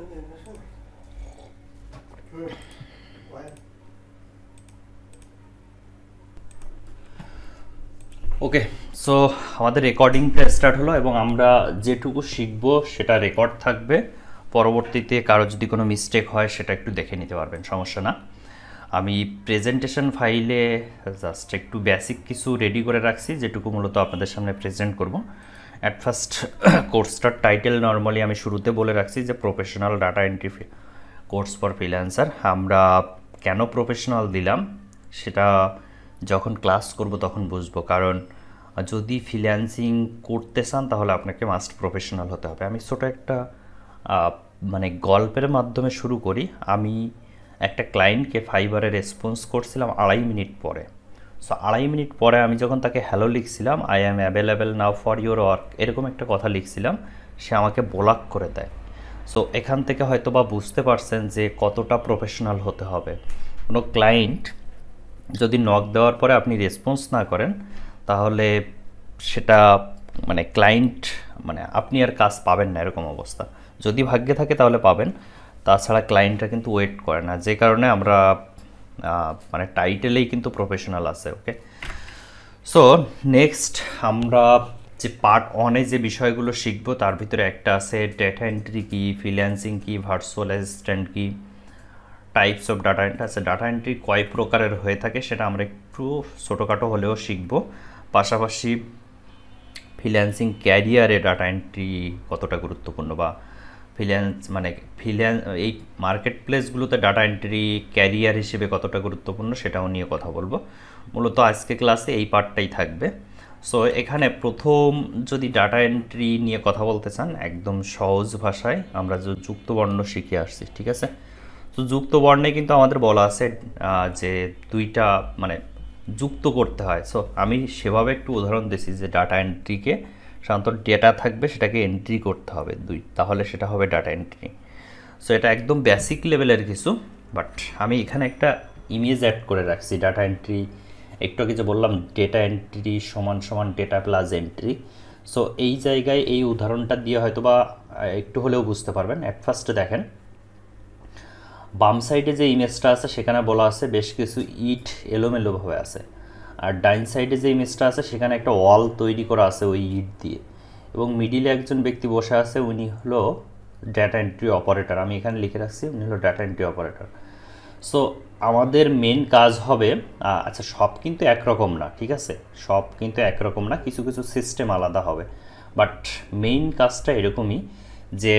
ওকে so আমাদের recording start হলো এবং আমরা যেটুকু শিখব সেটা রেকর্ড থাকবে পরবর্তীতে কারো যদি কোনো মিস্টেক হয় সেটা একটু দেখে নিতে পারবেন সমস্যা না আমি প্রেজেন্টেশন ফাইলে জাস্ট একটু বেসিক কিছু রেডি করে রাখছি যেটুকু মূলত আপনাদের সামনে প্রেজেন্ট করব অ্যাট ফার্স্ট কোর্সটার টাইটেল নর্মালি আমি শুরুতে বলে রাখছি যে professional data entry course for freelancer আমরা কেন প্রফেশনাল দিলাম সেটা যখন ক্লাস করব তখন বুঝবো কারণ যদি ফ্রিল্যান্সিং করতে চান তাহলে আপনাকে মাস্ট প্রফেশনাল হতে হবে আমি ছোটো একটা মানে গল্পের মাধ্যমে শুরু করি আমি একটা ক্লায়েন্টকে ফাইবারে রেসপন্স করছিলাম আড়াই মিনিট পরে সো আড়াই মিনিট পরে আমি যখন তাকে হ্যালো লিখছিলাম I am available now for your work এরকম একটা কথা লিখছিলাম সে আমাকে বোলাক করে দেয় সো এখান থেকে হয়তো বা বুঝতে পারছেন যে কতটা প্রফেশনাল হতে হবে কোনো ক্লায়েন্ট যদি নক দেওয়ার পরে আপনি রেসপন্স না করেন তাহলে সেটা মানে ক্লায়েন্ট মানে আপনি আর কাজ পাবেন না এরকম অবস্থা যদি ভাগ্যে থাকে তাহলে পাবেন তাছাড়া ক্লায়েন্টরা কিন্তু ওয়েট করে না যে কারণে আমরা মানে টাইটেলেই কিন্তু প্রফেশনাল আছে ওকে সো নেক্সট আমরা যে পার্ট অনে যে বিষয়গুলো শিখব তার ভিতরে একটা আছে ডেটা এন্ট্রি কী ফ্রিল্যান্সিং কী ভার্চুয়াল অ্যাসিস্ট্যান্ট কী টাইপস অফ ডাটা এন্ট্রি আছে ডাটা এন্ট্রি কয় প্রকারের হয়ে থাকে সেটা আমরা একটু ছোটোখাটো হলেও শিখব পাশাপাশি ফ্রিল্যান্সিং ক্যারিয়ারে ডাটা এন্ট্রি কতটা গুরুত্বপূর্ণ বা ফ্রিল্যান্স মানে ফ্রিল্যান্স এই মার্কেট প্লেসগুলোতে ডাটা এন্ট্রি ক্যারিয়ার হিসেবে কতটা গুরুত্বপূর্ণ সেটাও নিয়ে কথা বলবো মূলত আজকে ক্লাসে এই পার্টটাই থাকবে সো এখানে প্রথম যদি ডাটা এন্ট্রি নিয়ে কথা বলতে চান একদম সহজ ভাষায় আমরা যে যুক্তবর্ণ শিখে আসছি ঠিক আছে তো যুক্তবর্ণে কিন্তু আমাদের বলা আছে যে দুইটা মানে যুক্ত করতে হয় সো আমি সেভাবে একটু উদাহরণ দিছি যে ডাটা এন্ট্রিকে সাধারণত ডেটা থাকবে সেটাকে এন্ট্রি করতে হবে দুই তাহলে সেটা হবে ডাটা এন্ট্রি সো এটা একদম বেসিক লেভেলের কিছু বাট আমি এখানে একটা ইমেজ অ্যাড করে রাখছি ডাটা এন্ট্রি একটু কিছু বললাম ডেটা এন্ট্রি সমান সমান ডেটা প্লাস এন্ট্রি সো এই জায়গায় এই উদাহরণটা দিয়ে হয়তো বা একটু হলেও বুঝতে পারবেন অ্যাট ফার্স্টে দেখেন বাম সাইডে যে ইমেজটা আছে সেখানে বলা আছে বেশ কিছু ইট এলোমেলোভাবে আছে আর ডাইন সাইডে যে ইমেজটা আছে সেখানে একটা ওয়াল তৈরি করা আছে ওই ইট দিয়ে এবং মিডিলে একজন ব্যক্তি বসে আছে উনি হলো ডাটা এন্ট্রি অপারেটর আমি এখানে লিখে রাখছি উনি হলো ডাটা এন্ট্রি অপারেটর সো আমাদের মেন কাজ হবে আচ্ছা সব কিন্তু একরকম না ঠিক আছে সব কিন্তু একরকম না কিছু কিছু সিস্টেম আলাদা হবে বাট মেইন কাজটা এরকমই যে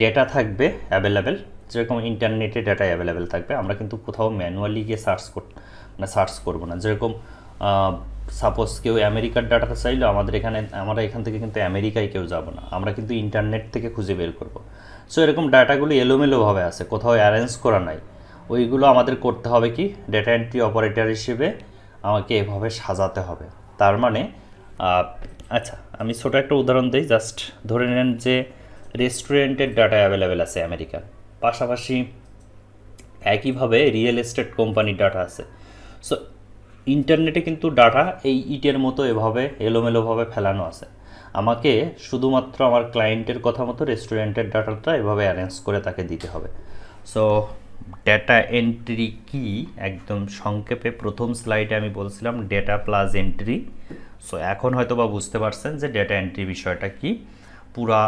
ডেটা থাকবে অ্যাভেলেবেল যেরকম ইন্টারনেটে ডেটা অ্যাভেলেবেল থাকবে আমরা কিন্তু কোথাও ম্যানুয়ালি গিয়ে সার্চ করতে সার্চ করব না যেরকম সাপোজ কেউ আমেরিকার ডাটাটা চাইলো আমাদের এখানে আমরা এখান থেকে কিন্তু আমেরিকায় কেউ যাব না আমরা কিন্তু ইন্টারনেট থেকে খুঁজে বের করব সো এরকম ডাটাগুলি এলোমেলোভাবে আছে কোথাও অ্যারেঞ্জ করা নাই ওইগুলো আমাদের করতে হবে কি ডেটা এন্ট্রি অপারেটর হিসেবে আমাকে এভাবে সাজাতে হবে তার মানে আচ্ছা আমি ছোটো একটা উদাহরণ দিই জাস্ট ধরে নেন যে রেস্টুরেন্টের ডাটা অ্যাভেলেবেল আছে আমেরিকার পাশাপাশি একইভাবে রিয়েল এস্টেট কোম্পানির ডাটা আছে সো ইন্টারনেটে কিন্তু ডাটা এই ইটের মতো এভাবে এলোমেলোভাবে ফেলানো আছে আমাকে শুধুমাত্র আমার ক্লায়েন্টের কথা মতো রেস্টুরেন্টের ডাটাটা এভাবে অ্যারেঞ্জ করে তাকে দিতে হবে সো ডেটা এন্ট্রি কি একদম সংক্ষেপে প্রথম স্লাইডে আমি বলছিলাম ডেটা প্লাস এন্ট্রি সো এখন হয়তো বা বুঝতে পারছেন যে ডেটা এন্ট্রি বিষয়টা কি পুরা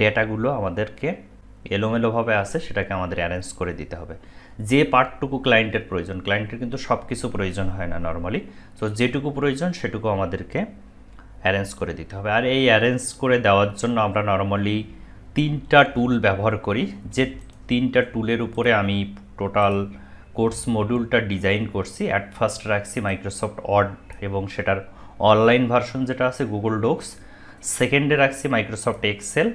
ডেটাগুলো আমাদেরকে এলোমেলোভাবে আছে সেটাকে আমাদের অ্যারেঞ্জ করে দিতে হবে যে পার্টটুকু ক্লায়েন্টের প্রয়োজন ক্লায়েন্টের কিন্তু সব কিছু প্রয়োজন হয় না নর্মালি সো যেটুকু প্রয়োজন সেটুকু আমাদেরকে অ্যারেঞ্জ করে দিতে হবে আর এই অ্যারেঞ্জ করে দেওয়ার জন্য আমরা নর্মালি তিনটা টুল ব্যবহার করি যে তিনটা টুলের উপরে আমি টোটাল কোর্স মডিউলটা ডিজাইন করছি অ্যাট ফার্স্ট রাখছি মাইক্রোসফট অড এবং সেটার অনলাইন ভার্সন যেটা আছে গুগল ডোক্স সেকেন্ডে রাখছি মাইক্রোসফট এক্সেল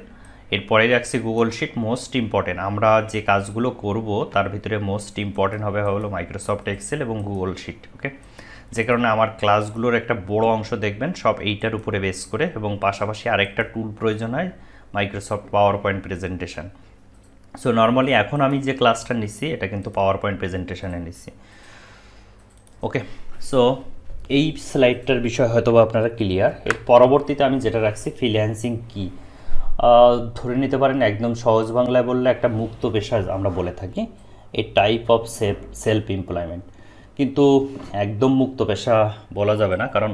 এরপরে যাচ্ছে গুগল শিট মোস্ট ইম্পর্টেন্ট আমরা যে কাজগুলো করব তার ভিতরে মোস্ট ইম্পর্টেন্ট হবে হলো মাইক্রোসফট এক্সেল এবং গুগল শিট ওকে যে কারণে আমার ক্লাসগুলোর একটা বড় অংশ দেখবেন সব এইটার উপরে বেস করে এবং পাশাপাশি আরেকটা টুল প্রয়োজন হয় Microsoft PowerPoint presentation so normally এখন আমি যে ক্লাসটা নিচ্ছি এটা কিন্তু পাওয়ার পয়েন্ট প্রেজেন্টেশানে নিচ্ছি ওকে সো এই স্লাইডটার বিষয় হয়তো আপনারা ক্লিয়ার এর পরবর্তীতে আমি যেটা রাখছি ফ্রিল্যান্সিং কী ধরে নিতে পারেন একদম সহজ বাংলায় বললে একটা মুক্ত পেশা আমরা বলে থাকি a type of safe self employment কিন্তু একদম মুক্ত পেশা বলা যাবে না কারণ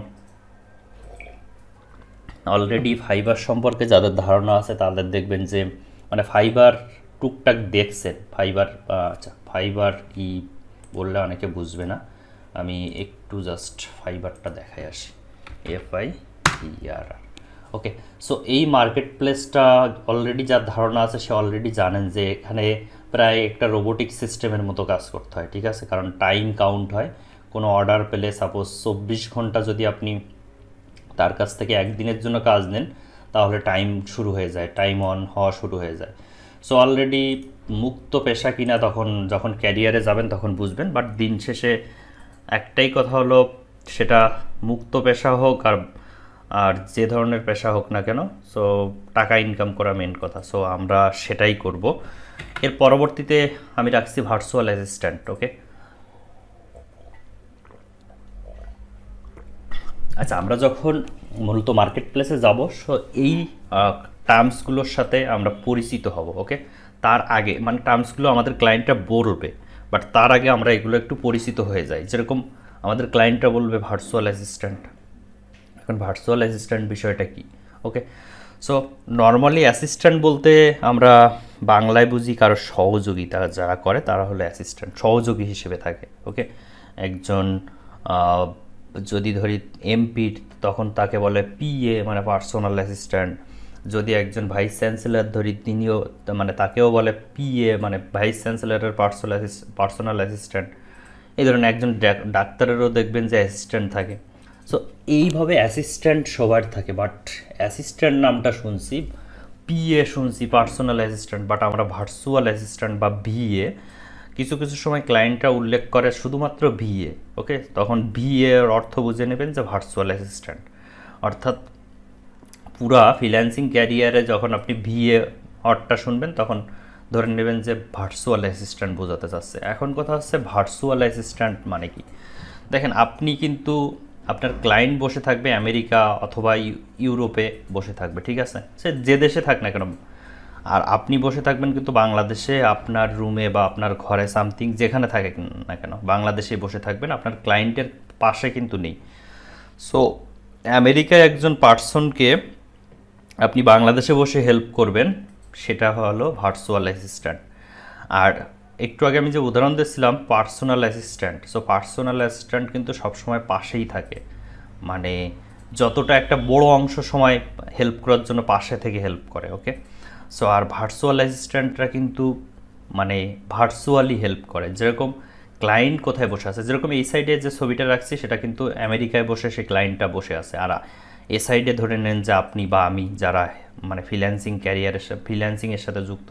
অলরেডি ফাইবার সম্পর্কে যাদের ধারণা আছে তাদের দেখবেন যে মানে ফাইবার টুকটাক দেখছেন ফাইবার আচ্ছা ফাইবার কি বললে অনেকে বুঝবে না আমি একটু জাস্ট ফাইবারটা দেখাই আসি F I R okay so এই মার্কেট প্লেসটা অলরেডি যার ধারণা আছে সে অলরেডি জানেন যে এখানে প্রায় একটা রোবোটিক সিস্টেমের মতো কাজ করতে হয় ঠিক আছে কারণ টাইম কাউন্ট হয় কোনো অর্ডার পেলে সাপোজ চব্বিশ ঘন্টা যদি আপনি তার কাছ থেকে একদিনের জন্য কাজ নেন তাহলে টাইম শুরু হয়ে যায় টাইম অন হওয়া শুরু হয়ে যায় সো অলরেডি মুক্ত পেশা কিনা তখন যখন ক্যারিয়ারে যাবেন তখন বুঝবেন বাট দিন শেষে একটাই কথা হলো সেটা মুক্ত পেশা হোক আর আর যে ধরনের পেশা হোক না কেন সো টাকা ইনকাম করা মেন কথা সো আমরা সেটাই করব এর পরবর্তীতে আমি রাখছি ভার্চুয়াল অ্যাসিস্ট্যান্ট ওকে আচ্ছা আমরা যখন মূলত মার্কেট প্লেসে যাবো সো এই টার্মসগুলোর সাথে আমরা পরিচিত হব ওকে তার আগে মানে টার্মসগুলো আমাদের ক্লায়েন্টটা বলবে বাট তার আগে আমরা এগুলো একটু পরিচিত হয়ে যাই যেরকম আমাদের ক্লায়েন্টটা বলবে ভার্চুয়াল অ্যাসিস্ট্যান্ট এখন ভার্চুয়াল অ্যাসিস্ট্যান্ট বিষয়টা কি ওকে সো নর্মালি অ্যাসিস্ট্যান্ট বলতে আমরা বাংলায় বুঝি কারো সহযোগিতা যারা করে তারা হলো অ্যাসিস্ট্যান্ট সহযোগী হিসেবে থাকে ওকে একজন যদি ধরি এমপির তখন তাকে বলে পিএ মানে পার্সোনাল অ্যাসিস্ট্যান্ট যদি একজন ভাইস চ্যান্সেলর ধরি তিনিও মানে তাকেও বলে পিএ মানে ভাইস চ্যান্সেলারের পার্সোনাল পার্সোনাল অ্যাসিস্ট্যান্ট এই ধরনের একজন ডাক্তারেরও দেখবেন যে অ্যাসিস্ট্যান্ট থাকে সো এইভাবে অ্যাসিস্ট্যান্ট সবার থাকে বাট অ্যাসিস্ট্যান্ট নামটা শুনছি পিএ শুনছি পার্সোনাল অ্যাসিস্ট্যান্ট বাট আমরা ভার্চুয়াল অ্যাসিস্ট্যান্ট বা ভিএ কিছু কিছু সময় ক্লায়েন্টরা উল্লেখ করে শুধুমাত্র ভিএ ওকে তখন ভিএ এর অর্থ বুঝে নেবেন যে ভার্চুয়াল অ্যাসিস্ট্যান্ট অর্থাৎ পুরা ফ্রিল্যান্সিং ক্যারিয়ারে যখন আপনি ভিএ অর্থটা শুনবেন তখন ধরে নেবেন যে ভার্চুয়াল অ্যাসিস্ট্যান্ট বোঝাতে চাচ্ছে এখন কথা হচ্ছে ভার্চুয়াল অ্যাসিস্ট্যান্ট মানে কি দেখেন আপনি কিন্তু আপনার ক্লায়েন্ট বসে থাকবে আমেরিকা অথবা ইউরোপে বসে থাকবে ঠিক আছে সে যে দেশে থাক না কেন আর আপনি বসে থাকবেন কিন্তু বাংলাদেশে আপনার রুমে বা আপনার ঘরে সামথিং যেখানে থাকে না কেন বাংলাদেশে বসে থাকবেন আপনার ক্লায়েন্টের পাশে কিন্তু নেই সো আমেরিকায় একজন পার্সনকে আপনি বাংলাদেশে বসে হেল্প করবেন সেটা হলো ভার্চুয়াল অ্যাসিস্ট্যান্ট আর একটু আগে আমি যে উদাহরণ দিয়েছিলাম personal assistant so personal assistant কিন্তু সবসময় পাশেই থাকে মানে যতটা একটা বড় অংশ সময় হেল্প করার জন্য পাশে থেকে হেল্প করে ওকে সো আর ভার্চুয়াল অ্যাসিস্ট্যান্টরা কিন্তু মানে ভার্চুয়ালি হেল্প করে যেরকম ক্লায়েন্ট কোথায় বসে আছে যেরকম এই সাইডে যে ছবিটা রাখছি সেটা কিন্তু আমেরিকায় বসে সেই ক্লায়েন্টটা বসে আছে আর এ সাইডে ধরে নেন যে আপনি বা আমি যারা মানে ফ্রিল্যান্সিং ক্যারিয়ারের ফ্রিল্যান্সিংয়ের সাথে যুক্ত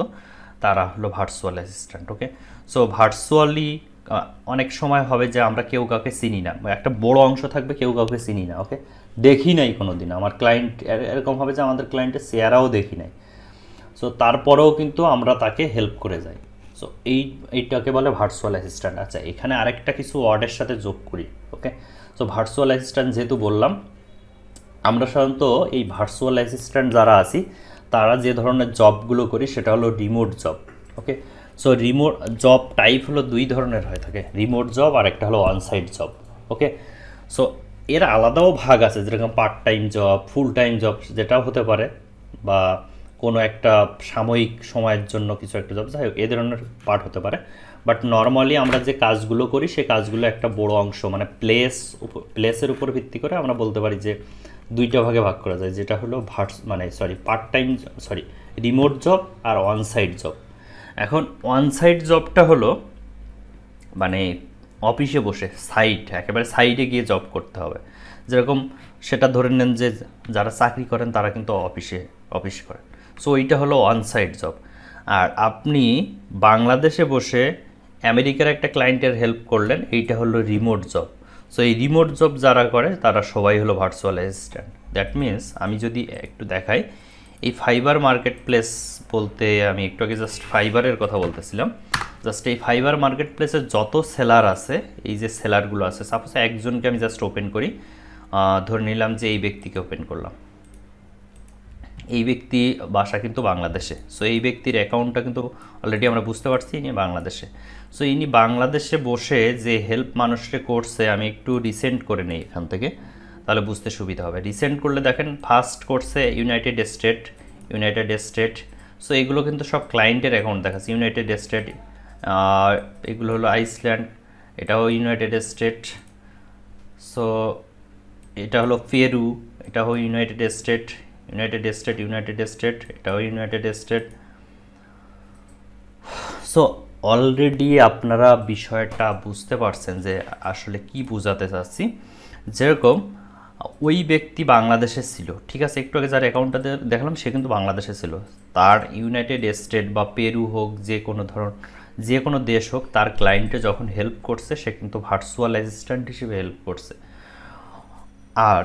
তারা হলো virtual assistant okay so virtually অনেক সময় হবে যে আমরা কেউ কাউকে চিনি না একটা বড় অংশ থাকবে কেউ কাউকে চিনি না ওকে দেখি নাই কোনো দিন আমার ক্লায়েন্ট এরকম হবে যে আমাদের ক্লায়েন্টের চেহারাও দেখি নাই সো তারপরেও কিন্তু আমরা তাকে হেল্প করে যাই সো এই এইটাকে বলে ভার্চুয়াল অ্যাসিস্ট্যান্ট আচ্ছা এখানে আরেকটা কিছু ওয়ার্ডের সাথে যোগ করি ওকে সো ভার্চুয়াল অ্যাসিস্ট্যান্ট যেহেতু বললাম আমরা সাধারণত এই ভার্চুয়াল অ্যাসিস্ট্যান্ট যারা আছি তারা যে ধরনের জবগুলো করি সেটা হলো remote job okay so remote job type হলো দুই ধরনের হয়ে থাকে রিমোট জব আর একটা হলো অনসাইড জব ওকে সো এর আলাদাও ভাগ আছে যেরকম part time job full time job যেটাও হতে পারে বা কোনো একটা সাময়িক সময়ের জন্য কিছু একটা জব যাই হোক এ ধরনের পার্ট হতে পারে বাট নর্মালি আমরা যে কাজগুলো করি সে কাজগুলো একটা বড় অংশ মানে প্লেস প্লেসের উপর ভিত্তি করে আমরা বলতে পারি যে দুইটা ভাগে ভাগ করা যায় যেটা হলো ভার্স মানে sorry part time sorry remote job আর ওয়ান সাইড জব এখন ওয়ান সাইড জবটা হলো মানে অফিসে বসে সাইট একেবারে সাইডে গিয়ে জব করতে হবে যেরকম সেটা ধরে নেন যে যারা চাকরি করেন তারা কিন্তু অফিসে অফিস করেন সো এইটা হলো ওয়ান সাইড জব আর আপনি বাংলাদেশে বসে আমেরিকার একটা ক্লায়েন্টের হেল্প করলেন এইটা হলো রিমোট জব সো এই রিমোট জব যারা করে তারা সবাই হলো ভার্চুয়াল অ্যাসিস্ট্যান্ট দ্যাট মিনস আমি যদি একটু দেখাই এই ফাইবার মার্কেট প্লেস বলতে আমি একটু আগে জাস্ট ফাইবারের কথা বলতেছিলাম জাস্ট এই ফাইবার মার্কেট প্লেসে যত সেলার আছে এই যে সেলারগুলো আছে সাপোজ একজনকে আমি জাস্ট ওপেন করি ধরে নিলাম যে এই ব্যক্তিকে ওপেন করলাম এই ব্যক্তি বাসা কিন্তু বাংলাদেশে সো এই ব্যক্তির অ্যাকাউন্টটা কিন্তু অলরেডি আমরা বুঝতে পারছি বাংলাদেশে সো ইনি বাংলাদেশে বসে যে হেল্প মানুষকে করছে আমি একটু রিসেন্ট করে নিই এখান থেকে তাহলে বুঝতে সুবিধা হবে রিসেন্ট করলে দেখেন ফার্স্ট করছে United State United State so এগুলো কিন্তু সব ক্লায়েন্টের অ্যাকাউন্ট দেখাচ্ছে ইউনাইটেড স্টেট এগুলো হলো আইসল্যান্ড এটাও ইউনাইটেড স্টেট সো এটা হলো পেরু এটা হলো United State United State United State এটাও ইউনাইটেড স্টেট সো অলরেডি আপনারা বিষয়টা বুঝতে পারছেন যে আসলে কি বোঝাতে চাচ্ছি যেরকম ওই ব্যক্তি বাংলাদেশে ছিল ঠিক আছে একটু আগে যার অ্যাকাউন্টটা দেখলাম সে কিন্তু বাংলাদেশে ছিল তার ইউনাইটেড স্টেট বা পেরু হোক যে কোনো ধরন যে কোনো দেশ হোক তার ক্লায়েন্টে যখন হেল্প করছে সে কিন্তু ভার্চুয়াল অ্যাসিস্ট্যান্ট হিসেবে হেল্প করছে আর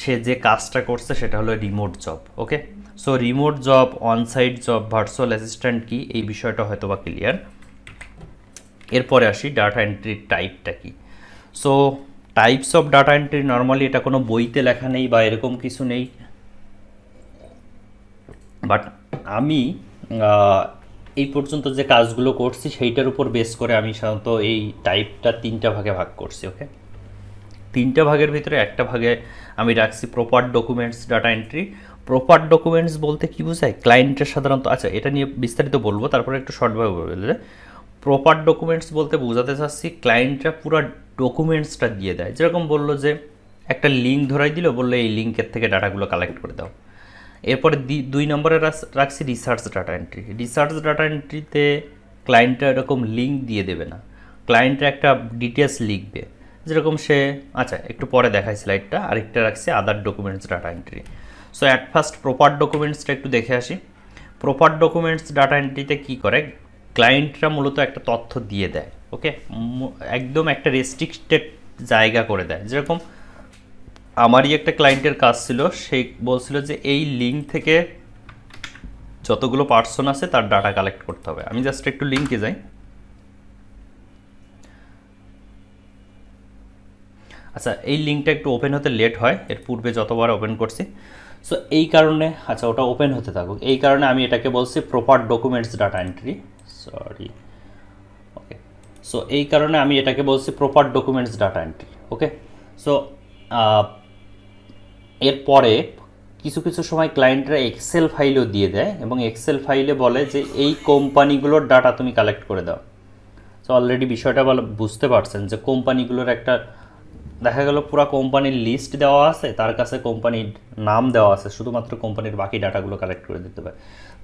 সে যে কাজটা করছে সেটা হলো remote job okay so remote job onsite job virtual assistant কি এই বিষয়টা হয়তো বা ক্লিয়ার এরপরে আসি ডাটা এন্ট্রির টাইপটা কি so types of data entry normally এটা কোনো বইতে লেখা নেই বা এরকম কিছু নেই বাট আমি এই পর্যন্ত যে কাজগুলো করছি সেইটার উপর বেস করে আমি সাধারণত এই টাইপটা তিনটা ভাগে ভাগ করছি ওকে তিনটা ভাগের ভিতরে একটা ভাগে আমি রাখছি proper documents data entry proper documents বলতে কি বোঝায় ক্লায়েন্টের সাধারণত আচ্ছা এটা নিয়ে বিস্তারিত বলবো তারপরে একটু শর্টভাবে বলবো প্রপার ডকুমেন্টস বলতে বোঝাতে চাচ্ছি ক্লায়েন্টরা পুরো ডকুমেন্টসটা দিয়ে দেয় যেরকম বললো যে একটা লিঙ্ক ধরাই দিল বললো এই লিঙ্কের থেকে ডাটাগুলো কালেক্ট করে দাও এরপরে দুই নম্বরে রাখছি research data entry research data এন্ট্রিতে ক্লায়েন্টরা এরকম লিঙ্ক দিয়ে দেবে না ক্লায়েন্টরা একটা ডিটেলস লিখবে যেরকম সে আচ্ছা একটু পরে দেখায় স্লাইডটা আরেকটা রাখছে other documents data entry so at first proper ডকুমেন্টসটা একটু দেখে আসি প্রপার ডকুমেন্টস ডাটা এন্ট্রিতে কী করে ক্লায়েন্টরা মূলত একটা তথ্য দিয়ে দেয় ওকে একদম একটা রেস্ট্রিক্টেড জায়গা করে দেয় যেরকম আমারই একটা ক্লায়েন্টের কাজ ছিল সে বলছিল যে এই লিঙ্ক থেকে যতগুলো পার্সন আছে তার ডাটা কালেক্ট করতে হবে আমি জাস্ট একটু লিঙ্কে যাই আচ্ছা এই লিঙ্কটা একটু ওপেন হতে লেট হয় এর পূর্বে যতবার ওপেন করছি সো এই কারণে আচ্ছা ওটা ওপেন হতে থাকুক এই কারণে আমি এটাকে বলছি proper documents data entry sorry okay so এই কারণে আমি এটাকে বলছি proper documents data entry okay so এরপরে কিছু কিছু সময় ক্লায়েন্টরা এক্সেল ফাইলও দিয়ে দেয় এবং এক্সেল ফাইলে বলে যে এই কোম্পানিগুলোর ডাটা তুমি কালেক্ট করে দাও সো অলরেডি বিষয়টা বুঝতে পারছেন যে কোম্পানিগুলোর একটা দেখা গেল পুরো কোম্পানির লিস্ট দেওয়া আছে তার কাছে কোম্পানির নাম দেওয়া আছে শুধুমাত্র কোম্পানির বাকি ডাটাগুলো কালেক্ট করে দিতে পারে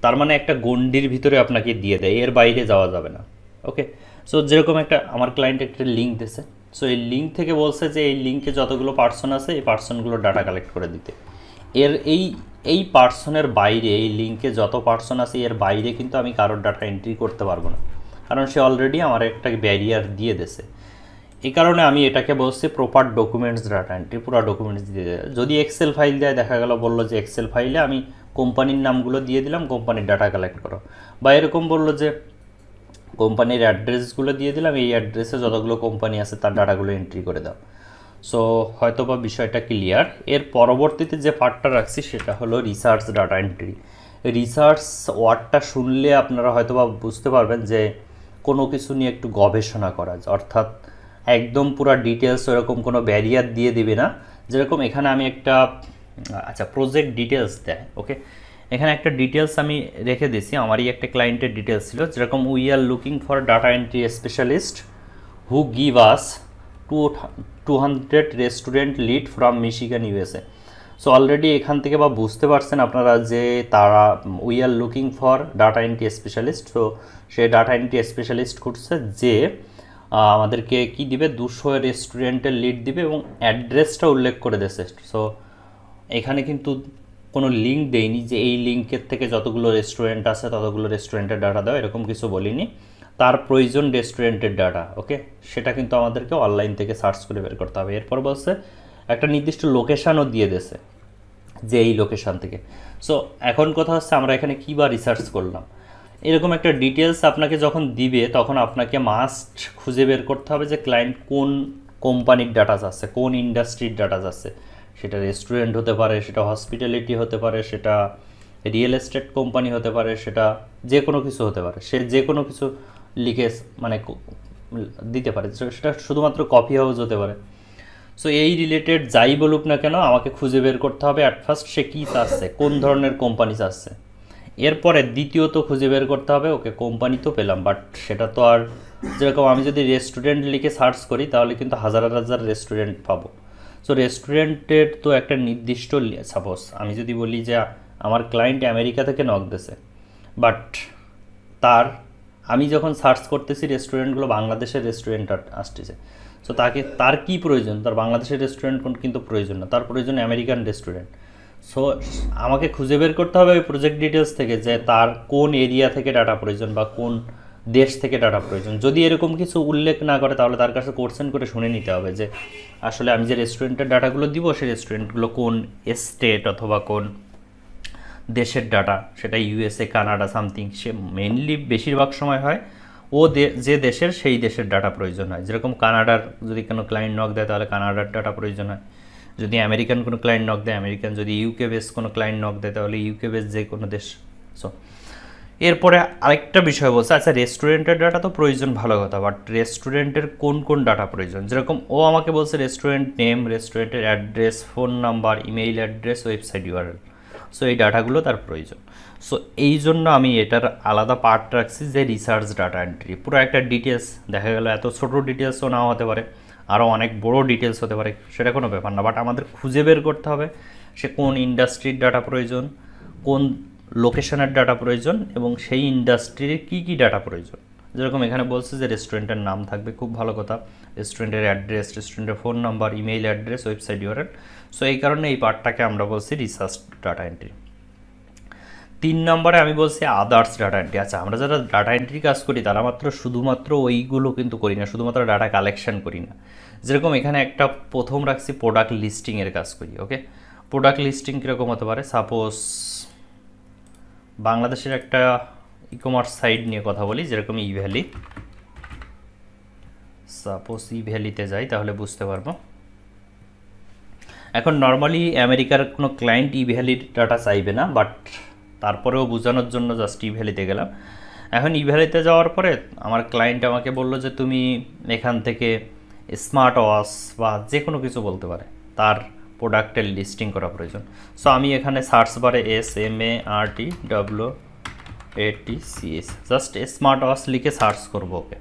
তার মানে একটা গণ্ডির ভিতরে আপনাকে দিয়ে দেয় এর বাইরে যাওয়া যাবে না ওকে সো যেরকম একটা আমার ক্লায়েন্ট একটা লিঙ্ক দেছে সো এই লিঙ্ক থেকে বলছে যে এই লিঙ্কে যতগুলো পার্সন আছে এই পার্সনগুলো ডাটা কালেক্ট করে দিতে এর এই এই পার্সনের বাইরে এই লিঙ্কে যত পার্সন আছে এর বাইরে কিন্তু আমি কারোর ডাটা এন্ট্রি করতে পারবো না কারণ সে অলরেডি আমার একটা ব্যারিয়ার দিয়ে দেছে এই কারণে আমি এটাকে বলছি প্রপার ডকুমেন্টস ডাটা এন্ট্রি পুরো ডকুমেন্টস দিয়ে যদি এক্সেল ফাইল দেয় দেখা গেল বললো যে এক্সেল ফাইলে আমি কোম্পানির নামগুলো দিয়ে দিলাম কোম্পানির ডাটা কালেক্ট করো বা এরকম বললো যে কোম্পানির অ্যাড্রেসগুলো দিয়ে দিলাম এই অ্যাড্রেসে যতগুলো কোম্পানি আছে তার ডাটাগুলো এন্ট্রি করে দাও সো হয়তো বা বিষয়টা ক্লিয়ার এর পরবর্তীতে যে পার্টটা রাখছি সেটা হলো রিসার্চ ডাটা এন্ট্রি রিসার্চ ওয়ার্ডটা শুনলে আপনারা হয়তো বা বুঝতে পারবেন যে কোনো কিছু নিয়ে একটু গবেষণা করা অর্থাৎ একদম পুরো ডিটেলস ওরকম কোনো ব্যারিয়ার দিয়ে দিবে না যেরকম এখানে আমি একটা আচ্ছা প্রজেক্ট ডিটেলস দেয় ওকে এখানে একটা ডিটেলস আমি রেখে দিয়েছি আমারই একটা ক্লায়েন্টের ডিটেলস ছিল যেরকম we are looking for data entry specialist who give us to two hundred restaurant lead from Michigan USA so already এখান থেকে বা বুঝতে পারছেন আপনারা যে তারা we are looking for data entry specialist so সে ডাটা এন্ট্রি স্পেশালিস্ট করছে যে আমাদেরকে কি দিবে দুশো রেস্টুরেন্টের লিড দিবে এবং অ্যাড্রেসটা উল্লেখ করে দেশে সো এখানে কিন্তু কোনো লিঙ্ক দেইনি যে এই লিঙ্কের থেকে যতগুলো রেস্টুরেন্ট আছে ততগুলো রেস্টুরেন্টের ডাটা দেওয়া এরকম কিছু বলিনি তার প্রয়োজন রেস্টুরেন্টের ডাটা ওকে সেটা কিন্তু আমাদেরকে অনলাইন থেকে সার্চ করে বের করতে হবে এরপর বলছে একটা নির্দিষ্ট লোকেশানও দিয়ে দেছে যে এই লোকেশান থেকে সো এখন কথা হচ্ছে আমরা এখানে কী বা রিসার্চ করলাম এরকম একটা ডিটেলস আপনাকে যখন দিবে তখন আপনাকে মাস্ট খুঁজে বের করতে হবে যে ক্লায়েন্ট কোন কোম্পানির ডাটা আছে কোন ইন্ডাস্ট্রির ডাটা আছে সেটা রেস্টুরেন্ট হতে পারে সেটা হসপিটালিটি হতে পারে সেটা রিয়েল এস্টেট কোম্পানি হতে পারে সেটা যে কোনো কিছু হতে পারে সে যে কোনো কিছু লিখে মানে দিতে পারে সেটা শুধুমাত্র কফি হাউস হতে পারে সো এই রিলেটেড যাই বলুক না কেন আমাকে খুঁজে বের করতে হবে অ্যাট ফার্স্ট সে কী চাচ্ছে কোন ধরনের কোম্পানি চাচ্ছে এরপরে দ্বিতীয়ত খুঁজে বের করতে হবে ওকে কোম্পানি তো পেলাম বাট সেটা তো আর যেরকম আমি যদি রেস্টুরেন্ট লিখে সার্চ করি তাহলে কিন্তু হাজার হাজার রেস্টুরেন্ট পাবো সো রেস্টুরেন্টের তো একটা নির্দিষ্ট সাপোজ আমি যদি বলি যে আমার ক্লায়েন্ট আমেরিকা থেকে নক দেশে বাট তার আমি যখন সার্চ করতেছি রেস্টুরেন্টগুলো বাংলাদেশের রেস্টুরেন্ট আসতেছে সো তাকে তার কি প্রয়োজন তার বাংলাদেশের রেস্টুরেন্ট কোন কিন্তু প্রয়োজন না তার প্রয়োজন আমেরিকান রেস্টুরেন্ট সো আমাকে খুঁজে বের করতে হবে ওই প্রজেক্ট ডিটেলস থেকে যে তার কোন এরিয়া থেকে ডাটা প্রয়োজন বা কোন দেশ থেকে ডাটা প্রয়োজন যদি এরকম কিছু উল্লেখ না করে তাহলে তার কাছে কোর্সেন করে শুনে নিতে হবে যে আসলে আমি যে রেস্টুরেন্টের ডাটাগুলো দিব সেই রেস্টুরেন্টগুলো কোন স্টেট অথবা কোন দেশের ডাটা সেটা ইউএসএ কানাডা সামথিং সে মেনলি বেশিরভাগ সময় হয় ও যে দেশের সেই দেশের ডাটা প্রয়োজন হয় যেরকম কানাডার যদি কোনো ক্লায়েন্ট নক দেয় তাহলে কানাডার ডাটা প্রয়োজন হয় যদি আমেরিকান কোনো ক্লায়েন্ট নক দেয় আমেরিকান যদি ইউকে বেস কোনো ক্লায়েন্ট নক দেয় তাহলে ইউকে বেস যে কোনো দেশ সো এরপরে আরেকটা বিষয় বলছে আচ্ছা রেস্টুরেন্টের ডাটা তো প্রয়োজন ভালো কথা বাট রেস্টুরেন্টের কোন কোন ডাটা প্রয়োজন যেরকম ও আমাকে বলছে রেস্টুরেন্ট নেম রেস্টুরেন্টের address phone number email address website URL so এই ডাটাগুলো তার প্রয়োজন সো এই জন্য আমি এটার আলাদা পার্ট রাখছি যে রিসার্চ ডাটা এন্ট্রি পুরো একটা ডিটেলস দেখা গেল এত ছোটো ডিটেলসও নাও হতে পারে আরও অনেক বড় ডিটেলস হতে পারে সেটা কোনো ব্যাপার না বাট আমাদের খুঁজে বের করতে হবে সে কোন ইন্ডাস্ট্রির ডাটা প্রয়োজন কোন লোকেশনের ডাটা প্রয়োজন এবং সেই ইন্ডাস্ট্রির কী কী ডাটা প্রয়োজন যেরকম এখানে বলছে যে রেস্টুরেন্টের নাম থাকবে খুব ভালো কথা রেস্টুরেন্টের অ্যাড্রেস রেস্টুরেন্টের phone number email address website URL so এই কারণে এই পার্টটাকে আমরা বলছি রিসার্চ ডাটা এন্ট্রি তিন নম্বরে আমি বলছি আদার্স ডাটা এন্ট্রি আচ্ছা আমরা যারা ডাটা এন্ট্রি কাজ করি তারা মাত্র শুধুমাত্র ওইগুলো কিন্তু করি না শুধুমাত্র ডাটা কালেকশন করি না যেরকম এখানে একটা প্রথম রাখছি প্রোডাক্ট লিস্টিংয়ের কাজ করি ওকে প্রোডাক্ট লিস্টিং কীরকম হতে পারে সাপোজ বাংলাদেশের একটা ই কমার্স সাইট নিয়ে কথা বলি যেরকম ই ভ্যালি সাপোজ ই ভ্যালিতে যাই তাহলে বুঝতে পারবো এখন নর্মালি আমেরিকার কোনো ক্লায়েন্ট ই ভ্যালির ডাটা চাইবে না বাট তারপরেও বোঝানোর জন্য জাস্ট ই ভ্যালিতে গেলাম এখন ই ভ্যালিতে যাওয়ার পরে আমার ক্লায়েন্ট আমাকে বললো যে তুমি এখান থেকে স্মার্ট ওয়াচ বা যে কোনো কিছু বলতে পারে তার প্রোডাক্টের লিস্টিং করা প্রয়োজন সো আমি এখানে সার্চ বারে S M A R T W A T C H just smart watch লিখে সার্চ করবো ওকে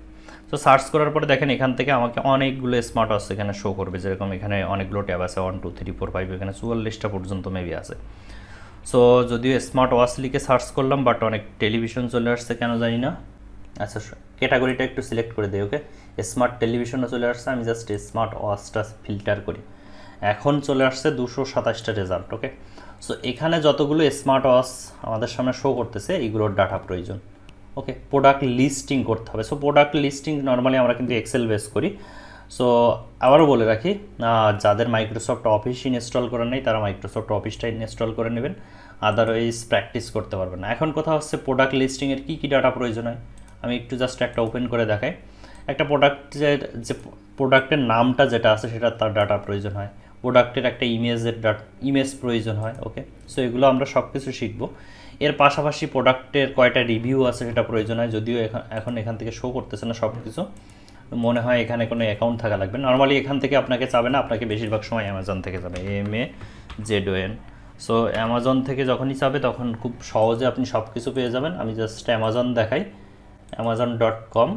তো সার্চ করার পরে দেখেন এখান থেকে আমাকে অনেকগুলো স্মার্ট ওয়াচ এখানে শো করবে যেরকম এখানে অনেকগুলো ট্যাব আছে one two three four five এখানে চুয়াল্লিশটা পর্যন্ত মেবি আছে সো যদিও স্মার্ট ওয়াচ লিখে সার্চ করলাম বাট অনেক টেলিভিশন চলে আসছে কেন জানি না আচ্ছা ক্যাটাগরিটা একটু সিলেক্ট করে দিই ওকে স্মার্ট টেলিভিশনও চলে আসছে আমি জাস্ট স্মার্ট ওয়াচটা ফিল্টার করি এখন চলে আসছে দুশো সাতাশটা রেজাল্ট ওকে সো এখানে যতগুলো স্মার্ট ওয়াচ আমাদের সামনে শো করতেছে এইগুলোর ডাটা প্রয়োজন ওকে প্রোডাক্ট লিস্টিং করতে হবে সো প্রোডাক্ট লিস্টিং নর্মালি আমরা কিন্তু এক্সেল বেস করি সো আবারও বলে রাখি যাদের মাইক্রোসফট অফিস ইনস্টল করে নেই তারা মাইক্রোসফট অফিসটা ইনস্টল করে নেবেন আদারওয়াইজ প্র্যাকটিস করতে পারবেন না এখন কথা হচ্ছে প্রোডাক্ট লিস্টিংয়ের কী কী ডাটা প্রয়োজন হয় আমি একটু জাস্ট একটা ওপেন করে দেখাই একটা প্রোডাক্টের যে প্রোডাক্টের নামটা যেটা আছে সেটা তার ডাটা প্রয়োজন হয় প্রোডাক্টের একটা ইমেজের ইমেজ প্রয়োজন হয় ওকে সো এগুলো আমরা সব কিছু শিখবো এর পাশাপাশি প্রোডাক্টের কয়টা রিভিউ আছে সেটা প্রয়োজন হয় যদিও এখন এখান থেকে শো করতেছে না সব কিছু মনে হয় এখানে কোনো অ্যাকাউন্ট থাকা লাগবে নর্মালি এখান থেকে আপনাকে চাবে না আপনাকে বেশিরভাগ সময় অ্যামাজন থেকে যাবে M A Z N so Amazon থেকে যখনই চাবে তখন খুব সহজে আপনি সব কিছু পেয়ে যাবেন আমি জাস্ট অ্যামাজন দেখাই Amazon dot com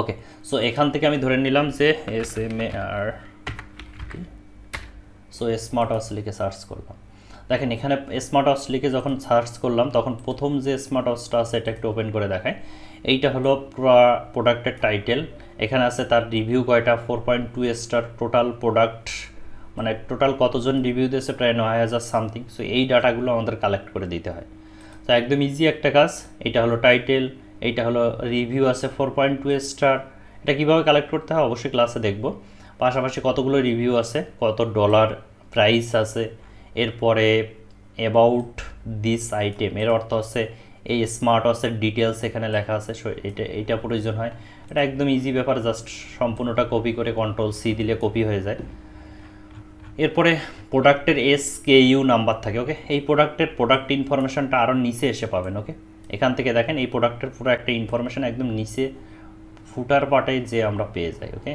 okay so এখান থেকে আমি ধরে নিলাম যে S M A R so smart watch লিখে সার্চ করলাম দেখেন এখানে স্মার্ট ওয়াচ যখন সার্চ করলাম তখন প্রথম যে স্মার্ট ওয়াচটা আছে এটা একটু ওপেন করে দেখায় এইটা হলো প্রোডাক্টের টাইটেল এখানে আছে তার রিভিউ কয়টা four point two star total product মানে টোটাল কতজন রিভিউ দিয়েছে প্রায় নয় হাজার সামথিং সো এই ডাটাগুলো আমাদের কালেক্ট করে দিতে হয় তো একদম ইজি একটা কাজ এটা হলো টাইটেল এইটা হলো রিভিউ আছে ফোর পয়েন্ট টু স্টার এটা কীভাবে কালেক্ট করতে হয় অবশ্যই ক্লাসে দেখবো পাশাপাশি কতগুলো রিভিউ আছে কত ডলার প্রাইস আছে এরপরে অ্যাবাউট দিস আইটেম এর অর্থ হচ্ছে এই স্মার্ট ওয়াচের ডিটেলস এখানে লেখা আছে এটা এটা প্রয়োজন হয় এটা একদম ইজি ব্যাপার জাস্ট সম্পূর্ণটা কপি করে কন্ট্রোল সি দিলে কপি হয়ে যায় এরপরে প্রোডাক্টের এস কে ইউ নাম্বার থাকে ওকে এই প্রোডাক্টের প্রোডাক্ট ইনফরমেশানটা আরও নিচে এসে পাবেন ওকে এখান থেকে দেখেন এই প্রোডাক্টের পুরো একটা ইনফরমেশান একদম নিচে ফুটার পাটে যে আমরা পেয়ে যাই ওকে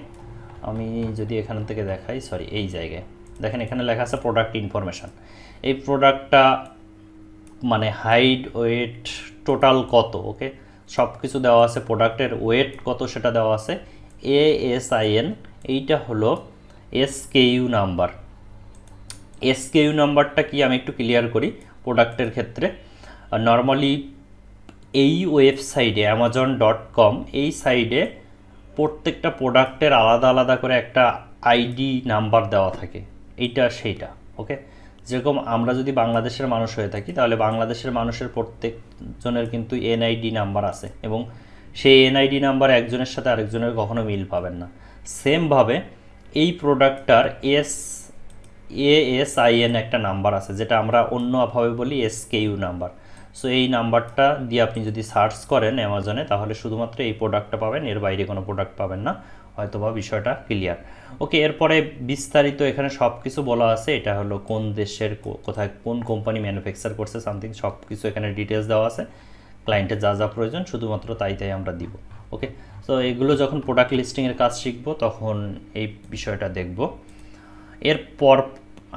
আমি যদি এখান থেকে দেখাই সরি এই জায়গায় দেখেন এখানে লেখা আছে প্রোডাক্ট ইনফরমেশান এই প্রোডাক্টটা মানে হাইট ওয়েট টোটাল কত ওকে সব কিছু দেওয়া আছে প্রোডাক্টের ওয়েট কত সেটা দেওয়া আছে এ এস আই এন এইটা হলো এসকেইউ নাম্বার এসকেইউ নাম্বারটা কি আমি একটু ক্লিয়ার করি প্রোডাক্টের ক্ষেত্রে নর্মালি এই ওয়েবসাইটে অ্যামাজন ডট কম এই সাইডে প্রত্যেকটা প্রোডাক্টের আলাদা আলাদা করে একটা আইডি নাম্বার দেওয়া থাকে এইটা সেইটা ওকে যেরকম আমরা যদি বাংলাদেশের মানুষ হয়ে থাকি তাহলে বাংলাদেশের মানুষের প্রত্যেকজনের কিন্তু এনআইডি নাম্বার আছে এবং সেই এনআইডি নাম্বার একজনের সাথে আরেকজনের কখনো মিল পাবেন না সেমভাবে এই প্রোডাক্টটার S A S I N একটা নাম্বার আছে যেটা আমরা অন্যভাবে বলি এসকেইউ নাম্বার সো এই নাম্বারটা দিয়ে আপনি যদি সার্চ করেন অ্যামাজনে তাহলে শুধুমাত্র এই প্রোডাক্টটা পাবেন এর বাইরে কোনো প্রোডাক্ট পাবেন না হয়তোবা বিষয়টা ক্লিয়ার ওকে এরপরে বিস্তারিত এখানে সব কিছু বলা আছে এটা হলো কোন দেশের কোথায় কোন কোম্পানি ম্যানুফ্যাকচার করছে সামথিং সব কিছু এখানে ডিটেলস দেওয়া আছে ক্লায়েন্টের যা যা প্রয়োজন শুধুমাত্র তাই তাই আমরা দিব ওকে সো এগুলো যখন প্রোডাক্ট লিস্টিংয়ের কাজ শিখব তখন এই বিষয়টা দেখব এরপর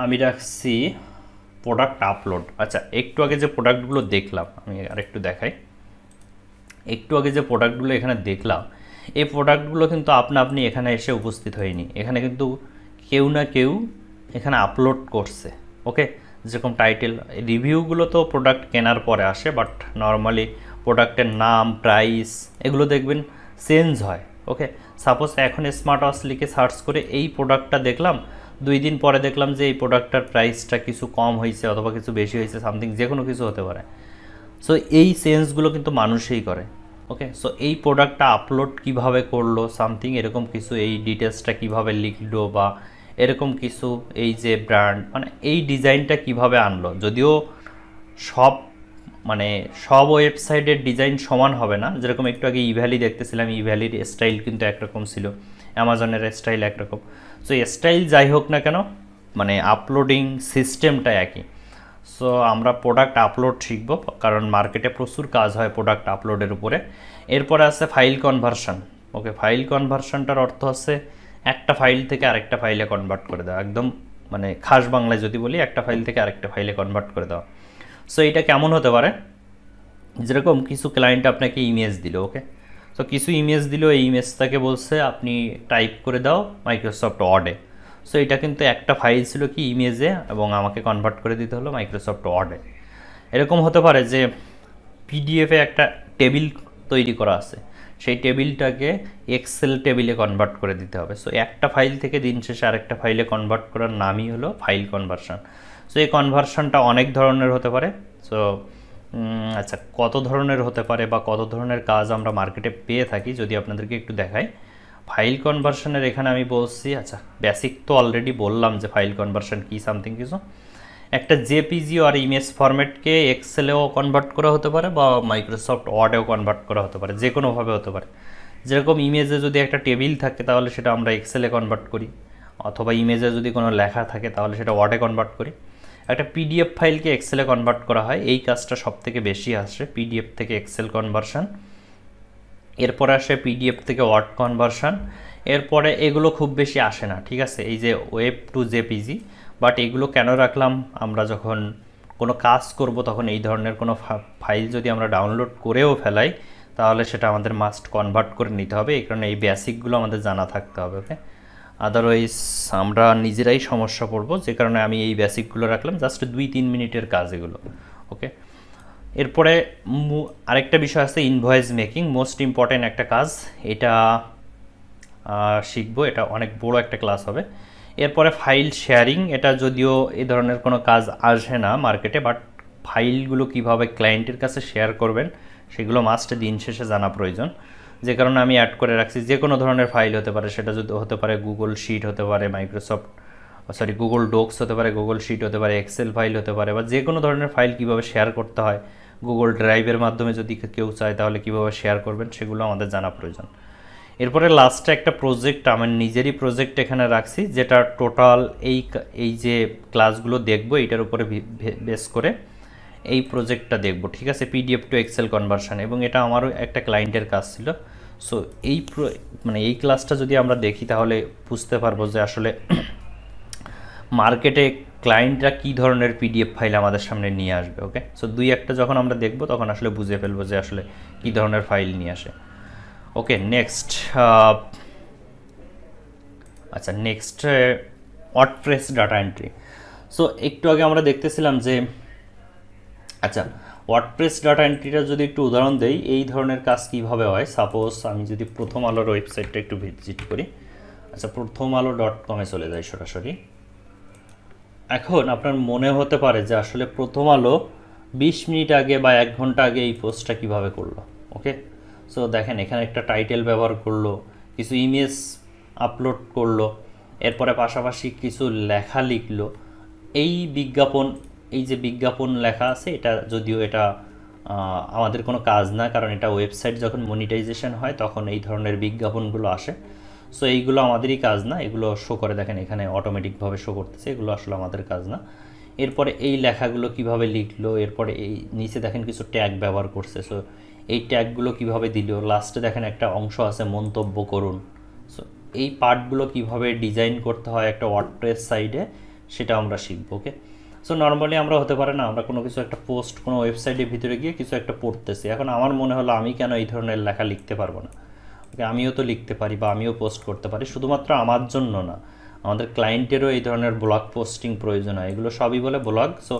আমি রাখছি প্রোডাক্ট আপলোড আচ্ছা একটু আগে যে প্রোডাক্টগুলো দেখলাম আমি আরেকটু দেখাই একটু আগে যে প্রোডাক্টগুলো এখানে দেখলাম এই প্রোডাক্টগুলো কিন্তু আপনা আপনি এখানে এসে উপস্থিত হয়নি এখানে কিন্তু কেউ না কেউ এখানে আপলোড করছে ওকে যেরকম টাইটেল রিভিউগুলো তো প্রোডাক্ট কেনার পরে আসে বাট নর্মালি প্রোডাক্টের নাম প্রাইস এগুলো দেখবেন চেঞ্জ হয় ওকে সাপোজ এখন স্মার্ট ওয়াচ লিখে সার্চ করে এই প্রোডাক্টটা দেখলাম দুই দিন পরে দেখলাম যে এই প্রোডাক্টটার প্রাইসটা কিছু কম হয়েছে অথবা কিছু বেশি হয়েছে সামথিং যে কোনো কিছু হতে পারে সো এই চেঞ্জগুলো কিন্তু মানুষেই করে ওকে সো এই প্রোডাক্টটা আপলোড কিভাবে করলো সামথিং এরকম কিছু এই ডিটেলসটা কিভাবে লিখলো বা এরকম কিছু এই যে ব্র্যান্ড মানে এই ডিজাইনটা কিভাবে আনলো যদিও সব মানে সব ওয়েবসাইটের ডিজাইন সমান হবে না যেরকম একটু আগে ইভ্যালি দেখতেছিলাম ইভ্যালির স্টাইল কিন্তু একরকম ছিল অ্যামাজনের স্টাইল একরকম সো স্টাইল যাই হোক না কেন মানে আপলোডিং সিস্টেমটা একই সো আমরা প্রোডাক্ট আপলোড শিখব কারণ মার্কেটে প্রচুর কাজ হয় প্রোডাক্ট আপলোডের উপরে এরপরে আছে ফাইল কনভার্সন ওকে ফাইল কনভার্সনটার অর্থ হচ্ছে একটা ফাইল থেকে আরেকটা ফাইলে কনভার্ট করে দেওয়া একদম মানে খাস বাংলায় যদি বলি একটা ফাইল থেকে আরেকটা ফাইলে কনভার্ট করে দেওয়া সো এটা কেমন হতে পারে যেরকম কিছু ক্লায়েন্ট আপনাকে ইমেজ দিল ওকে তো কিছু ইমেজ দিল এই ইমেজটাকে বলছে আপনি টাইপ করে দাও মাইক্রোসফট ওয়ার্ডে সো এটা কিন্তু একটা ফাইল ছিল কি ইমেজে এবং আমাকে কনভার্ট করে দিতে হলো মাইক্রোসফট ওয়ার্ডে এরকম হতে পারে যে পিডিএফে একটা টেবিল তৈরি করা আছে সেই টেবিলটাকে এক্সেল টেবিলে কনভার্ট করে দিতে হবে সো একটা ফাইল থেকে দিন শেষে আরেকটা ফাইলে কনভার্ট করার নামই হলো ফাইল কনভার্সন সো এই কনভার্সনটা অনেক ধরনের হতে পারে সো আচ্ছা কত ধরনের হতে পারে বা কত ধরনের কাজ আমরা মার্কেটে পেয়ে থাকি যদি আপনাদেরকে একটু দেখাই ফাইল কনভার্সনের এখানে আমি বলছি আচ্ছা বেসিক তো অলরেডি বললাম যে ফাইল কনভার্সন কি সামথিং কিছু একটা জেপিজি আর ইমেজ ফরম্যাটকে এক্সেলেও কনভার্ট করা হতে পারে বা মাইক্রোসফট ওয়ার্ডেও কনভার্ট করা হতে পারে যে কোনোভাবে হতে পারে যেরকম ইমেজে যদি একটা টেবিল থাকে তাহলে সেটা আমরা এক্সেলে কনভার্ট করি অথবা ইমেজে যদি কোনো লেখা থাকে তাহলে সেটা ওয়ার্ডে কনভার্ট করি একটা পিডিএফ ফাইলকে এক্সেলে কনভার্ট করা হয় এই কাজটা সব থেকে বেশি আসে পিডিএফ থেকে এক্সেল কনভার্সান এরপরে আসে পিডিএফ থেকে ওয়ার্ড কনভার্সান এরপরে এগুলো খুব বেশি আসে না ঠিক আছে এই যে ওয়েব টু জেপিজি বাট এগুলো কেন রাখলাম আমরা যখন কোনো কাজ করব তখন এই ধরনের কোনো ফাইল যদি আমরা ডাউনলোড করেও ফেলাই তাহলে সেটা আমাদের মাস্ট কনভার্ট করে নিতে হবে এই কারণে এই বেসিকগুলো আমাদের জানা থাকতে হবে ওকে আদারওয়াইজ আমরা নিজেরাই সমস্যা পড়বো যে কারণে আমি এই বেসিকগুলো রাখলাম জাস্ট দুই তিন মিনিটের কাজ এগুলো ওকে এরপরে আরেকটা বিষয় আছে ইনভয়েস মেকিং মোস্ট ইম্পর্ট্যান্ট একটা কাজ এটা শিখবো এটা অনেক বড় একটা ক্লাস হবে এরপরে ফাইল শেয়ারিং এটা যদিও এ ধরনের কোনো কাজ আসে না মার্কেটে বাট ফাইলগুলো কিভাবে ক্লায়েন্টের কাছে শেয়ার করবেন সেগুলো মাস্ট দিন শেষে জানা প্রয়োজন যে কারণে আমি অ্যাড করে রাখছি যে কোনো ধরনের ফাইল হতে পারে সেটা যদি হতে পারে গুগল শিট হতে পারে মাইক্রোসফট সরি গুগল ডোকস হতে পারে গুগল শিট হতে পারে এক্সেল ফাইল হতে পারে বা যে কোনো ধরনের ফাইল কীভাবে শেয়ার করতে হয় গুগল ড্রাইভের মাধ্যমে যদি কেউ চায় তাহলে কীভাবে শেয়ার করবেন সেগুলো আমাদের জানা প্রয়োজন এরপরে লাস্টে একটা প্রজেক্ট আমার নিজেরই প্রজেক্ট এখানে রাখছি যেটা টোটাল এই এই যে ক্লাসগুলো দেখবো এটার উপরে বেস করে এই প্রজেক্টটা দেখব ঠিক আছে পিডিএফ টু এক্সেল কনভার্সন এবং এটা আমারও একটা ক্লায়েন্টের কাজ ছিল সো এই মানে এই ক্লাসটা যদি আমরা দেখি তাহলে বুঝতে পারবো যে আসলে মার্কেটে ক্লায়েন্টরা কী ধরনের পিডিএফ ফাইল আমাদের সামনে নিয়ে আসবে ওকে সো দুই একটা যখন আমরা দেখব তখন আসলে বুঝে ফেলবো যে আসলে কী ধরনের ফাইল নিয়ে আসে ওকে নেক্সট আচ্ছা next WordPress data entry so একটু আগে আমরা দেখতেছিলাম যে আচ্ছা ওয়ার্ডপ্রেস ডাটা এন্ট্রিটা যদি একটু উদাহরণ দেই এই ধরনের কাজ কিভাবে হয় সাপোজ আমি যদি প্রথম আলোর ওয়েবসাইটটা একটু ভিজিট করি আচ্ছা প্রথম আলো ডট কমে চলে যাই সরাসরি এখন আপনার মনে হতে পারে যে আসলে প্রথম আলো বিশ মিনিট আগে বা এক ঘন্টা আগে এই পোস্টটা কিভাবে করলো ওকে সো দেখেন এখানে একটা টাইটেল ব্যবহার করলো কিছু ইমেজ আপলোড করলো এরপরে পাশাপাশি কিছু লেখা লিখলো এই বিজ্ঞাপন এই যে বিজ্ঞাপন লেখা আছে এটা যদিও এটা আমাদের কোনো কাজ না কারণ এটা ওয়েবসাইট যখন মনিটাইজেশন হয় তখন এই ধরনের বিজ্ঞাপনগুলো আসে সো এইগুলো আমাদেরই কাজ না এগুলো শো করে দেখেন এখানে অটোমেটিকভাবে শো করতেছে এগুলো আসলে আমাদের কাজ না এরপরে এই লেখাগুলো কিভাবে লিখলো এরপরে এই নিচে দেখেন কিছু ট্যাগ ব্যবহার করছে সো এই ট্যাগগুলো কিভাবে দিল লাস্টে দেখেন একটা অংশ আছে মন্তব্য করুন সো এই পার্টগুলো কিভাবে ডিজাইন করতে হয় একটা ওয়ার্ডপ্রেস সাইডে সেটা আমরা শিখব ওকে সো নর্মালি আমরা হতে পারে না আমরা কোনো কিছু একটা পোস্ট কোনো ওয়েবসাইটের ভিতরে গিয়ে কিছু একটা পড়তেছি এখন আমার মনে হলো আমি কেন এই ধরনের লেখা লিখতে পারবো না ওকে আমিও তো লিখতে পারি বা আমিও পোস্ট করতে পারি শুধুমাত্র আমার জন্য না আমাদের ক্লায়েন্টেরও এই ধরনের ব্লগ পোস্টিং প্রয়োজন হয় এগুলো সবই বলে ব্লগ সো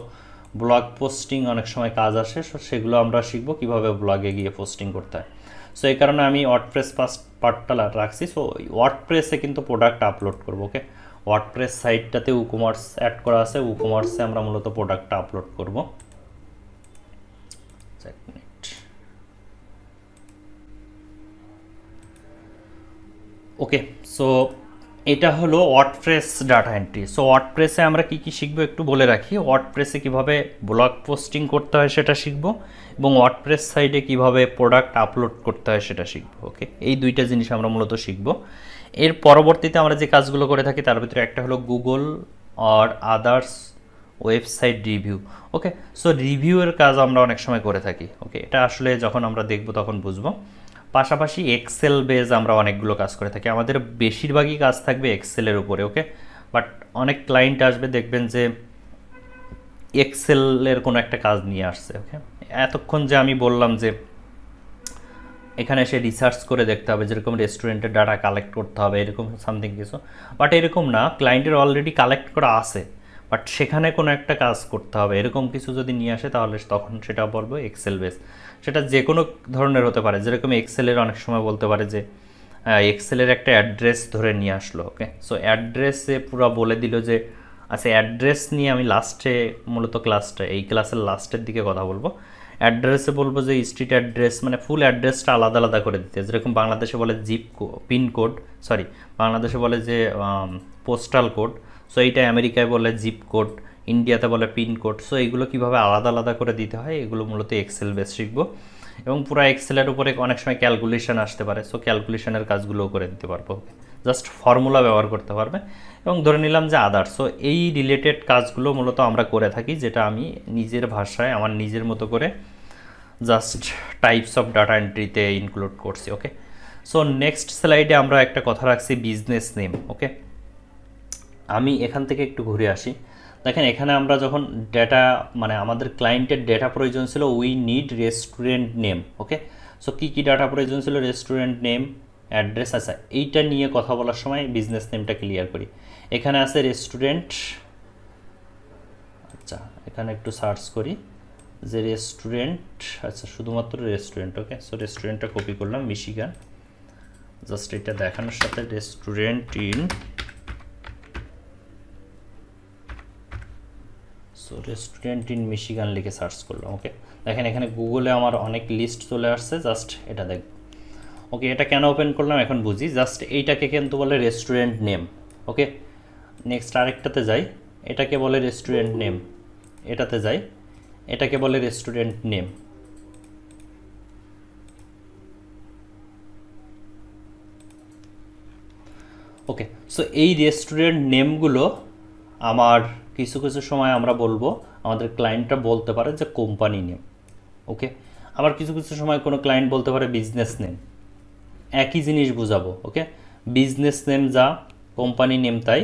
ব্লগ পোস্টিং অনেক সময় কাজ আসে সো সেগুলো আমরা শিখবো কীভাবে ব্লগে গিয়ে পোস্টিং করতে হয় সো এই কারণে আমি ওয়ার্ডপ্রেস পাস পার্টটা রাখছি সো ওয়ার্ডপ্রেসে কিন্তু প্রোডাক্ট আপলোড করবো ওকে ওয়ার্ডপ্রেস সাইটটাতে উকমার্স অ্যাড করা আছে উকমার্সে আমরা মূলত প্রোডাক্টটা আপলোড করব ওকে সো এটা হলো ওয়ার্ডপ্রেস ডাটা এন্ট্রি সো ওয়ার্ডপ্রেসে আমরা কি কি শিখবো একটু বলে রাখি ওয়ার্ডপ্রেসে কিভাবে ব্লগ পোস্টিং করতে হয় সেটা শিখব এবং ওয়ার্ডপ্রেস সাইডে কিভাবে প্রোডাক্ট আপলোড করতে হয় সেটা শিখব ওকে এই দুইটা জিনিস আমরা মূলত শিখব এর পরবর্তীতে আমরা যে কাজগুলো করে থাকি তার ভিতরে একটা হলো Google or others website review okay so রিভিউয়ের কাজ আমরা অনেক সময় করে থাকি ওকে এটা আসলে যখন আমরা দেখব তখন বুঝবো পাশাপাশি এক্সেল বেজ আমরা অনেকগুলো কাজ করে থাকি আমাদের বেশিরভাগই কাজ থাকবে এক্সেলের উপরে ওকে বাট অনেক ক্লায়েন্ট আসবে দেখবেন যে এক্সেলের কোনো একটা কাজ নিয়ে আসছে ওকে এতক্ষণ যে আমি বললাম যে এখানে এসে রিসার্চ করে দেখতে হবে যেরকম রেস্টুরেন্টের ডাটা কালেক্ট করতে হবে এরকম সামথিং কিছু বাট এরকম না ক্লায়েন্টের অলরেডি কালেক্ট করা আছে বাট সেখানে কোনো একটা কাজ করতে হবে এরকম কিছু যদি নিয়ে আসে তাহলে তখন সেটা বলবো এক্সেল বেস সেটা যে কোনো ধরনের হতে পারে যেরকম এক্সেলের অনেক সময় বলতে পারে যে এক্সেলের একটা অ্যাড্রেস ধরে নিয়ে আসলো ওকে সো অ্যাড্রেসে পুরো বলে দিল যে আচ্ছা অ্যাড্রেস নিয়ে আমি লাস্টে মূলত ক্লাসটা এই ক্লাসের লাস্টের দিকে কথা বলবো অ্যাড্রেসে বলবো যে স্ট্রিট অ্যাড্রেস মানে ফুল অ্যাড্রেসটা আলাদা আলাদা করে দিতে যেরকম বাংলাদেশে বলে জিপ পিনকোড সরি বাংলাদেশে বলে যে পোস্টাল কোড সো এইটা আমেরিকায় বলে জিপ কোড ইন্ডিয়াতে বলে পিনকোড সো এইগুলো কিভাবে আলাদা আলাদা করে দিতে হয় এগুলো মূলত এক্সেল বেস শিখবো এবং পুরো এক্সেলের উপরে অনেক সময় ক্যালকুলেশান আসতে পারে সো ক্যালকুলেশনের কাজগুলোও করে দিতে পারবো জাস্ট ফর্মুলা ব্যবহার করতে পারবে এবং ধরে নিলাম যে আদার্স সো এই রিলেটেড কাজগুলো মূলত আমরা করে থাকি যেটা আমি নিজের ভাষায় আমার নিজের মতো করে জাস্ট টাইপস অফ ডাটা এন্ট্রিতে ইনক্লুড করছি ওকে সো নেক্সট স্লাইডে আমরা একটা কথা রাখছি বিজনেস নেম ওকে আমি এখান থেকে একটু ঘুরে আসি দেখেন এখানে আমরা যখন ডেটা মানে আমাদের ক্লায়েন্টের ডেটা প্রয়োজন ছিল we need restaurant name okay so কী কী ডাটা প্রয়োজন ছিল রেস্টুরেন্ট নেম অ্যাড্রেস আচ্ছা এইটা নিয়ে কথা বলার সময় বিজনেস নেমটা ক্লিয়ার করি এখানে আছে রেস্টুরেন্ট আচ্ছা এখানে একটু সার্চ করি যে রেস্টুরেন্ট আচ্ছা শুধুমাত্র রেস্টুরেন্ট ওকে সো রেস্টুরেন্টটা কপি করলাম মিশিগান জাস্ট এটা দেখানোর সাথে restaurant in so restaurant in Michigan লিখে সার্চ করলাম ওকে দেখেন এখানে গুগলে আমার অনেক লিস্ট চলে আসছে জাস্ট এটা দেখব ওকে এটা কেন ওপেন করলাম এখন বুঝি জাস্ট এইটাকে কিন্তু বলে রেস্টুরেন্ট নেম ওকে নেক্সট আরেকটাতে যাই এটাকে বলে রেস্টুরেন্ট নেম এটাতে যাই এটাকে বলে রেস্টুরেন্ট নেম ওকে সো এই রেস্টুরেন্ট নেমগুলো আমার কিছু কিছু সময় আমরা বলবো আমাদের ক্লায়েন্টরা বলতে পারে যে কোম্পানি নেম ওকে আবার কিছু কিছু সময় কোনো ক্লায়েন্ট বলতে পারে বিজনেস নেম একই জিনিস বুঝাবো ওকে বিজনেস নেম যা কোম্পানি নেম তাই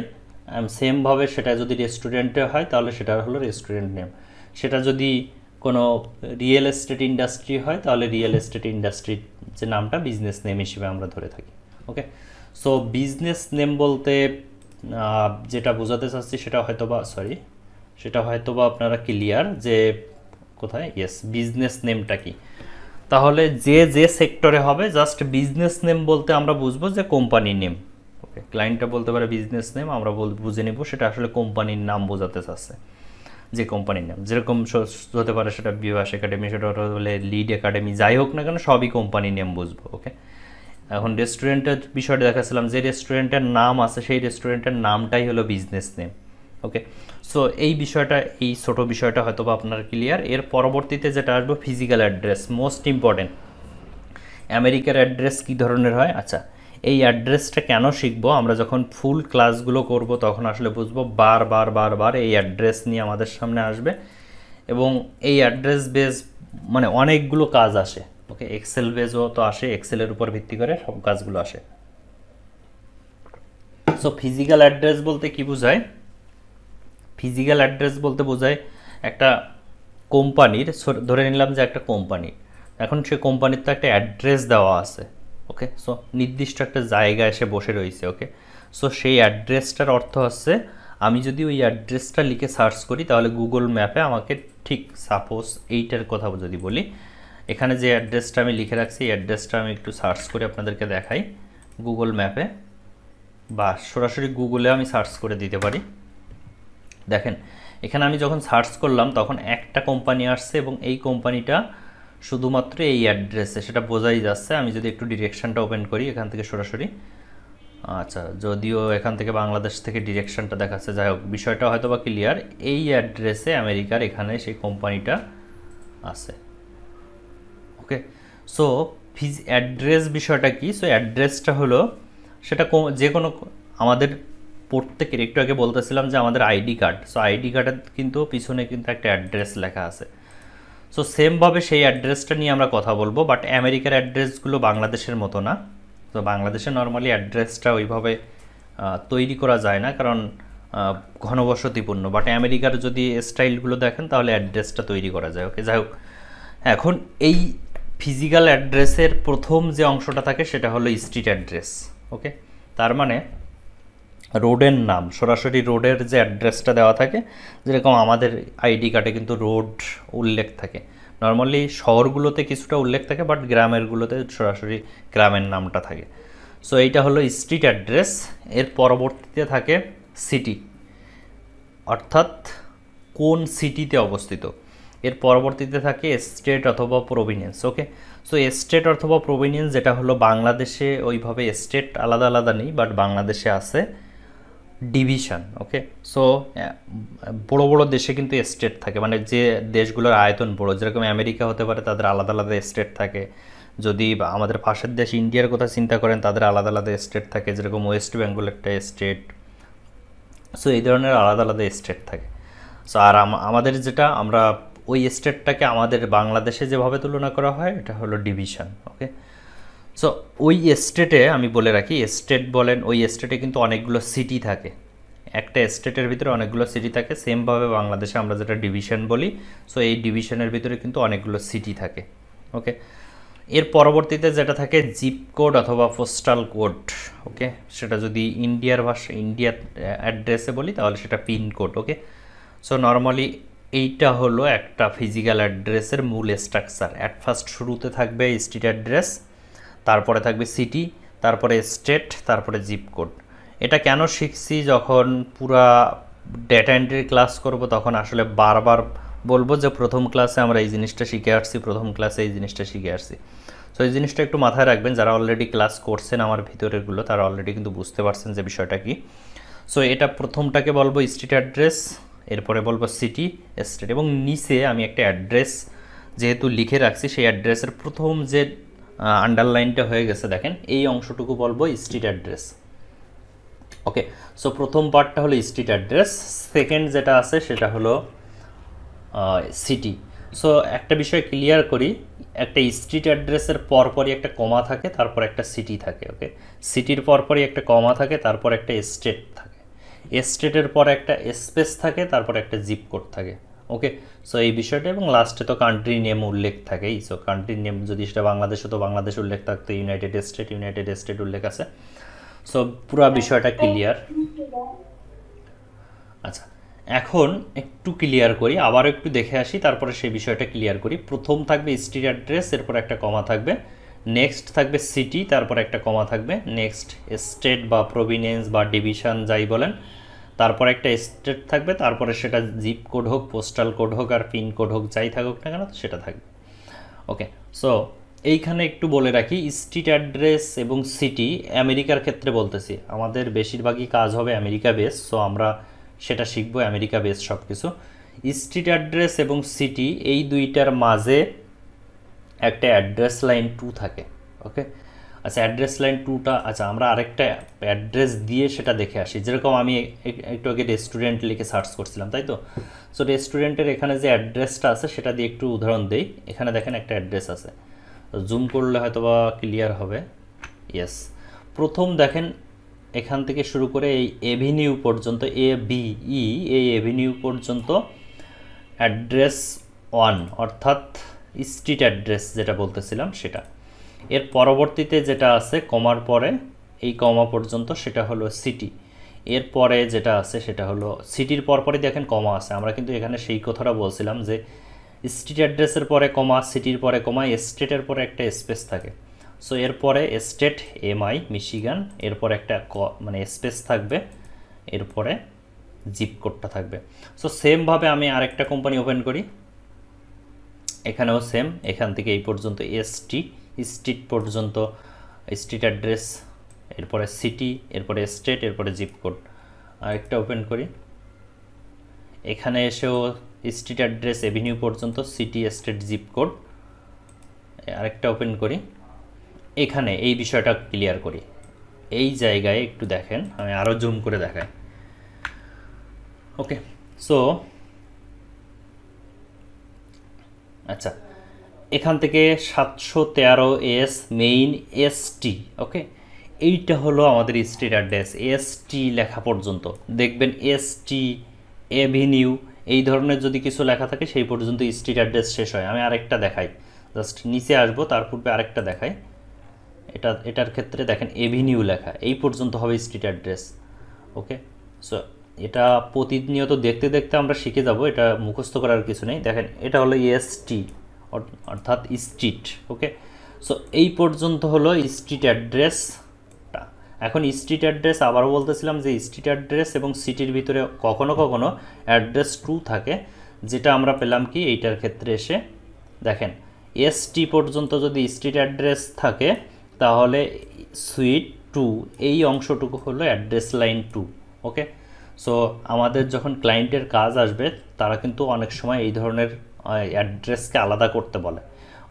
সেমভাবে um, সেটা যদি রেস্টুরেন্টে হয় তাহলে সেটা হলো রেস্টুরেন্ট নেম সেটা যদি কোনো রিয়েল এস্টেট ইন্ডাস্ট্রি হয় তাহলে রিয়েল এস্টেট ইন্ডাস্ট্রির যে নামটা বিজনেস নেম হিসেবে আমরা ধরে থাকি ওকে সো বিজনেস নেম বলতে যেটা বোঝাতে চাচ্ছি সেটা হয়তো বা সরি সেটা হয়তো বা আপনারা ক্লিয়ার যে কোথায় ইয়েস বিজনেস নেমটা কি তাহলে যে যে সেক্টরে হবে জাস্ট বিজনেস নেম বলতে আমরা বুঝবো যে কোম্পানি নেম ওকে ক্লায়েন্টটা বলতে পারে বিজনেস নেম আমরা বুঝে নেব সেটা আসলে কোম্পানির নাম বোঝাতে চাচ্ছে যে কোম্পানির নাম যেরকম হতে পারে সেটা বিভাস একাডেমি সেটা হলে লিড একাডেমি যাই হোক না কেন সবই কোম্পানির নেম বুঝবো ওকে এখন রেস্টুরেন্টের বিষয়টা দেখাচ্ছিলাম যে রেস্টুরেন্টের নাম আছে সেই রেস্টুরেন্টের নামটাই হলো বিজনেস নেম ওকে সো এই বিষয়টা এই ছোট বিষয়টা হয়তো বা আপনার ক্লিয়ার এর পরবর্তীতে যেটা আসবে ফিজিক্যাল অ্যাড্রেস মোস্ট ইম্পর্টেন্ট আমেরিকার অ্যাড্রেস কী ধরনের হয় আচ্ছা এই অ্যাড্রেসটা কেন শিখবো আমরা যখন ফুল ক্লাসগুলো করব তখন আসলে বুঝবো বার বার বার বার এই অ্যাড্রেস নিয়ে আমাদের সামনে আসবে এবং এই অ্যাড্রেস বেস মানে অনেকগুলো কাজ আসে ওকে এক্সেল বেসও তো আসে এক্সেলের উপর ভিত্তি করে সব কাজগুলো আসে সো ফিজিক্যাল অ্যাড্রেস বলতে কি বোঝায় ফিজিক্যাল অ্যাড্রেস বলতে বোঝায় একটা কোম্পানির ধরে নিলাম যে একটা কোম্পানি এখন সে কোম্পানির তো একটা অ্যাড্রেস দেওয়া আছে ওকে সো নির্দিষ্ট একটা জায়গায় এসে বসে রয়েছে ওকে সো সেই অ্যাড্রেসটার অর্থ হচ্ছে আমি যদি ওই অ্যাড্রেসটা লিখে সার্চ করি তাহলে গুগল ম্যাপে আমাকে ঠিক সাপোজ এইটার কথা যদি বলি এখানে যে অ্যাড্রেসটা আমি লিখে রাখছি এই অ্যাড্রেসটা আমি একটু সার্চ করে আপনাদেরকে দেখাই গুগল ম্যাপে বা সরাসরি গুগলে আমি সার্চ করে দিতে পারি দেখেন এখানে আমি যখন সার্চ করলাম তখন একটা কোম্পানি আসছে এবং এই কোম্পানিটা শুধুমাত্র এই অ্যাড্রেসে সেটা বোঝাই যাচ্ছে আমি যদি একটু ডিরেকশানটা ওপেন করি এখান থেকে সরাসরি আচ্ছা যদিও এখান থেকে বাংলাদেশ থেকে ডিরেকশানটা দেখাচ্ছে যাই হোক বিষয়টা হয়তো বা ক্লিয়ার এই অ্যাড্রেসে আমেরিকার এখানে সেই কোম্পানিটা আছে ওকে সো ফিজ অ্যাড্রেস বিষয়টা কি সো অ্যাড্রেসটা হলো সেটা যে কোনো আমাদের প্রত্যেকের একটু আগে বলতেছিলাম যে আমাদের আইডি কার্ড সো আইডি কার্ডের কিন্তু পিছনে কিন্তু একটা অ্যাড্রেস লেখা আছে সো সেমভাবে সেই অ্যাড্রেসটা নিয়ে আমরা কথা বলবো বাট আমেরিকার অ্যাড্রেসগুলো বাংলাদেশের মতো না তো বাংলাদেশে নর্মালি অ্যাড্রেসটা ওইভাবে তৈরি করা যায় না কারণ ঘনবসতিপূর্ণ বাট আমেরিকার যদি স্টাইলগুলো দেখেন তাহলে অ্যাড্রেসটা তৈরি করা যায় ওকে যাই হোক এখন এই ফিজিক্যাল অ্যাড্রেসের প্রথম যে অংশটা থাকে সেটা হলো স্ট্রিট অ্যাড্রেস ওকে তার মানে রোডের নাম সরাসরি রোডের যে অ্যাড্রেসটা দেওয়া থাকে যেরকম আমাদের আইডি কার্ডে কিন্তু রোড উল্লেখ থাকে নর্মালি শহরগুলোতে কিছুটা উল্লেখ থাকে বাট গ্রামেরগুলোতে সরাসরি গ্রামের নামটা থাকে সো এইটা হলো স্ট্রিট অ্যাড্রেস এর পরবর্তীতে থাকে সিটি অর্থাৎ কোন সিটিতে অবস্থিত এর পরবর্তীতে থাকে স্টেট অথবা প্রভিনিয়েন্স ওকে সো স্টেট অথবা প্রভিনিয়েন্স যেটা হলো বাংলাদেশে ওইভাবে স্টেট আলাদা আলাদা নেই বাট বাংলাদেশে আছে ডিভিশন ওকে সো বড় বড় দেশে কিন্তু স্টেট থাকে মানে যে দেশগুলোর আয়তন বড় যেরকম আমেরিকা হতে পারে তাদের আলাদা আলাদা স্টেট থাকে যদি আমাদের পাশের দেশ ইন্ডিয়ার কথা চিন্তা করেন তাদের আলাদা আলাদা স্টেট থাকে যেরকম ওয়েস্ট বেঙ্গল একটা স্টেট সো এই ধরনের আলাদা আলাদা স্টেট থাকে সো আর আমাদের যেটা আমরা ওই স্টেটটাকে আমাদের বাংলাদেশে যেভাবে তুলনা করা হয় এটা হলো ডিভিশন ওকে সো ওই স্টেটে আমি বলে রাখি স্টেট বলেন ওই স্টেটে কিন্তু অনেকগুলো সিটি থাকে একটা স্টেটের ভিতরে অনেকগুলো সিটি থাকে সেমভাবে বাংলাদেশে আমরা যেটা ডিভিশন বলি সো এই ডিভিশনের ভিতরে কিন্তু অনেকগুলো সিটি থাকে ওকে এর পরবর্তীতে যেটা থাকে জিপ কোড অথবা পোস্টাল কোড ওকে সেটা যদি ইন্ডিয়ার ভাষা ইন্ডিয়ার অ্যাড্রেসে বলি তাহলে সেটা pin code okay so normally এইটা হলো একটা ফিজিক্যাল অ্যাড্রেসের মূল স্ট্রাকচার অ্যাট ফার্স্ট শুরুতে থাকবে স্ট্রিট অ্যাড্রেস তারপরে থাকবে সিটি তারপরে স্টেট তারপরে জিপ কোড এটা কেন শিখছি যখন পুরা ডেটা এন্ট্রি ক্লাস করব তখন আসলে বারবার বলবো যে প্রথম ক্লাসে আমরা এই জিনিসটা শিখে আসছি প্রথম ক্লাসে এই জিনিসটা শিখে আসছি সো এই জিনিসটা একটু মাথায় রাখবেন যারা অলরেডি ক্লাস করছেন আমার ভিতরেরগুলো তারা অলরেডি কিন্তু বুঝতে পারছেন যে বিষয়টা কি সো এটা প্রথমটাকে বলবো স্ট্রিট অ্যাড্রেস এরপরে বলবো সিটি স্টেট এবং নিচে আমি একটা অ্যাড্রেস যেহেতু লিখে রাখছি সেই অ্যাড্রেসের প্রথম যে আন্ডারলাইনটা হয়ে গেছে দেখেন এই অংশটুকু বলবো স্ট্রিট অ্যাড্রেস ওকে সো প্রথম পার্টটা হলো স্ট্রিট অ্যাড্রেস সেকেন্ড যেটা আছে সেটা হলো সিটি সো একটা বিষয় ক্লিয়ার করি একটা স্ট্রিট অ্যাড্রেসের পরপরই একটা কমা থাকে তারপর একটা সিটি থাকে ওকে সিটির পরপরই একটা কমা থাকে তারপর একটা স্টেট থাকে স্টেটের পর একটা স্পেস থাকে তারপর একটা জিপ কোড থাকে ওকে সো এই বিষয়টা এবং লাস্টে তো কান্ট্রি নেম উল্লেখ থাকেই সো কান্ট্রি নেম যদি সেটা বাংলাদেশ তো বাংলাদেশ উল্লেখ থাকতো ইউনাইটেড স্টেট ইউনাইটেড স্টেট উল্লেখ আছে সো পুরো বিষয়টা ক্লিয়ার আচ্ছা এখন একটু ক্লিয়ার করি আবার একটু দেখে আসি তারপরে সেই বিষয়টা ক্লিয়ার করি প্রথম থাকবে স্ট্রিট অ্যাড্রেস এরপর একটা কমা থাকবে নেক্সট থাকবে সিটি তারপর একটা কমা থাকবে নেক্সট স্টেট বা প্রভিনেন্স বা ডিভিশন যাই বলেন তারপর একটা স্টেট থাকবে তারপরে সেটা জিপ কোড হোক পোস্টাল কোড হোক আর পিন কোড হোক যাই থাকুক না কেন সেটা থাকবে ওকে সো এইখানে একটু বলে রাখি স্ট্রিট অ্যাড্রেস এবং সিটি আমেরিকার ক্ষেত্রে বলতেছি আমাদের বেশিরভাগই কাজ হবে আমেরিকা বেস সো আমরা সেটা শিখব আমেরিকা বেস সব কিছু স্ট্রিট অ্যাড্রেস এবং সিটি এই দুইটার মাঝে একটা অ্যাড্রেস লাইন টু থাকে ওকে আচ্ছা অ্যাড্রেস লাইন টুটা আচ্ছা আমরা আরেকটা অ্যাড্রেস দিয়ে সেটা দেখে আসি যেরকম আমি একটু আগে রেস্টুরেন্ট লিখে সার্চ করছিলাম তাই তো সো রেস্টুরেন্টের এখানে যে অ্যাড্রেসটা আছে সেটা দিয়ে একটু উদাহরণ দেই এখানে দেখেন একটা অ্যাড্রেস আছে জুম করলে হয়তো বা ক্লিয়ার হবে ইয়েস প্রথম দেখেন এখান থেকে শুরু করে এই এভিনিউ পর্যন্ত এ বি ই এই এভিনিউ পর্যন্ত অ্যাড্রেস ওয়ান অর্থাৎ স্ট্রিট অ্যাড্রেস যেটা বলতেছিলাম সেটা এর পরবর্তীতে যেটা আছে কমার পরে এই কমা পর্যন্ত সেটা হলো সিটি এর পরে যেটা আছে সেটা হলো সিটির পরপরই দেখেন কমা আছে আমরা কিন্তু এখানে সেই কথাটা বলছিলাম যে স্ট্রিট অ্যাড্রেসের পরে কমা সিটির পরে কমা স্টেটের পরে একটা স্পেস থাকে সো এরপরে স্টেট এমআই মিশিগান এরপরে একটা মানে স্পেস থাকবে এরপরে জিপ কোডটা থাকবে সো সেমভাবে আমি আরেকটা কোম্পানি ওপেন করি এখানেও সেম এখান থেকে এই পর্যন্ত এসটি স্ট্রিট পর্যন্ত স্ট্রিট অ্যাড্রেস এরপরে সিটি এরপরে স্টেট এরপরে জিপ কোড আরেকটা ওপেন করি এখানে এসেও স্ট্রিট অ্যাড্রেস এভিনিউ পর্যন্ত সিটি স্টেট জিপ কোড আরেকটা ওপেন করি এখানে এই বিষয়টা ক্লিয়ার করি এই জায়গায় একটু দেখেন আমি আরও জুম করে দেখাই ওকে সো আচ্ছা এখান থেকে সাতশো তেরো এস মেইন এসটি ওকে এইটা হলো আমাদের স্ট্রিট অ্যাড্রেস এসটি লেখা পর্যন্ত দেখবেন এসটি এভিনিউ এই ধরনের যদি কিছু লেখা থাকে সেই পর্যন্ত স্ট্রিট অ্যাড্রেস শেষ হয় আমি আরেকটা দেখাই জাস্ট নিচে আসবো তার পূর্বে আরেকটা দেখাই এটা এটার ক্ষেত্রে দেখেন এভিনিউ লেখা এই পর্যন্ত হবে স্ট্রিট অ্যাড্রেস ওকে সো এটা প্রতিনিয়ত দেখতে দেখতে আমরা শিখে যাব এটা মুখস্থ করার কিছু নেই দেখেন এটা হলো এসটি অর্থাৎ স্ট্রিট ওকে সো এই পর্যন্ত হলো স্ট্রিট অ্যাড্রেস এখন স্ট্রিট অ্যাড্রেস আবারও বলতেছিলাম যে স্ট্রিট অ্যাড্রেস এবং সিটির ভিতরে কখনো কখনো অ্যাড্রেস টু থাকে যেটা আমরা পেলাম কি এইটার ক্ষেত্রে এসে দেখেন এসটি পর্যন্ত যদি স্ট্রিট অ্যাড্রেস থাকে তাহলে সুইট টু এই অংশটুকু হলো address line two okay so আমাদের যখন ক্লায়েন্টের কাজ আসবে তারা কিন্তু অনেক সময় এই ধরনের অ্যাড্রেসকে আলাদা করতে বলে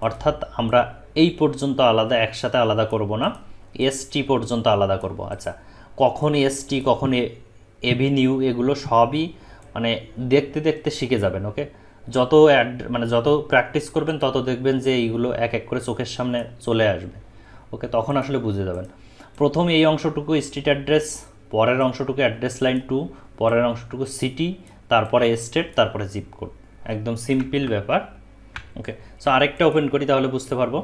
অর্থাৎ আমরা এই পর্যন্ত আলাদা একসাথে আলাদা করব না এসটি পর্যন্ত আলাদা করব আচ্ছা কখন এসটি কখন এভিনিউ এগুলো সবই মানে দেখতে দেখতে শিখে যাবেন ওকে যত অ্যাড মানে যত প্র্যাকটিস করবেন তত দেখবেন যে এইগুলো এক এক করে চোখের সামনে চলে আসবে ওকে তখন আসলে বুঝে যাবেন প্রথম এই অংশটুকু স্ট্রিট অ্যাড্রেস পরের অংশটুকু অ্যাড্রেস লাইন টু পরের অংশটুকু সিটি তারপরে স্টেট তারপরে জিপ কোড একদম সিম্পল ব্যাপার ওকে সো আরেকটা ওপেন করি তাহলে বুঝতে পারবো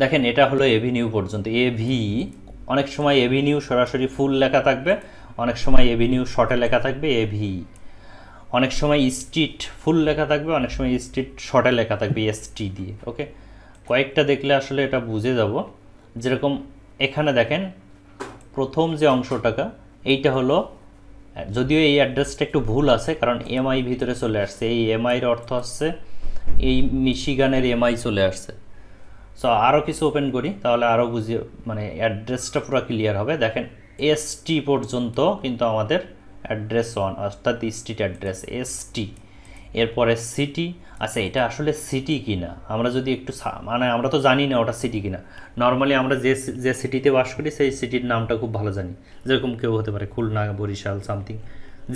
দেখেন এটা হলো এভিনিউ পর্যন্ত এভি অনেক সময় এভিনিউ সরাসরি ফুল লেখা থাকবে অনেক সময় এভিনিউ শর্টে লেখা থাকবে এভি অনেক সময় স্ট্রিট ফুল লেখা থাকবে অনেক সময় স্ট্রিট শর্টে লেখা থাকবে এসটি দিয়ে ওকে কয়েকটা দেখলে আসলে এটা বুঝে যাব যেরকম এখানে দেখেন প্রথম যে অংশটাকা এইটা হলো যদিও এই অ্যাড্রেসটা একটু ভুল আছে কারণ এমআই e ভিতরে চলে আসছে এই e এমআইয়ের অর্থ হচ্ছে এই মিশিগানের এমআই e চলে আসছে সো আরও কিছু ওপেন করি তাহলে আরও বুঝিয়ে মানে অ্যাড্রেসটা পুরো ক্লিয়ার হবে দেখেন এসটি পর্যন্ত কিন্তু আমাদের অ্যাড্রেস ওয়ান অর্থাৎ স্ট্রিট অ্যাড্রেস এসটি এরপরে সিটি আচ্ছা এটা আসলে সিটি কিনা আমরা যদি একটু মানে আমরা তো জানি না ওটা সিটি কিনা নর্মালি আমরা যে যে সিটিতে বাস করি সেই সিটির নামটা খুব ভালো জানি যেরকম কেউ হতে পারে খুলনা বরিশাল সামথিং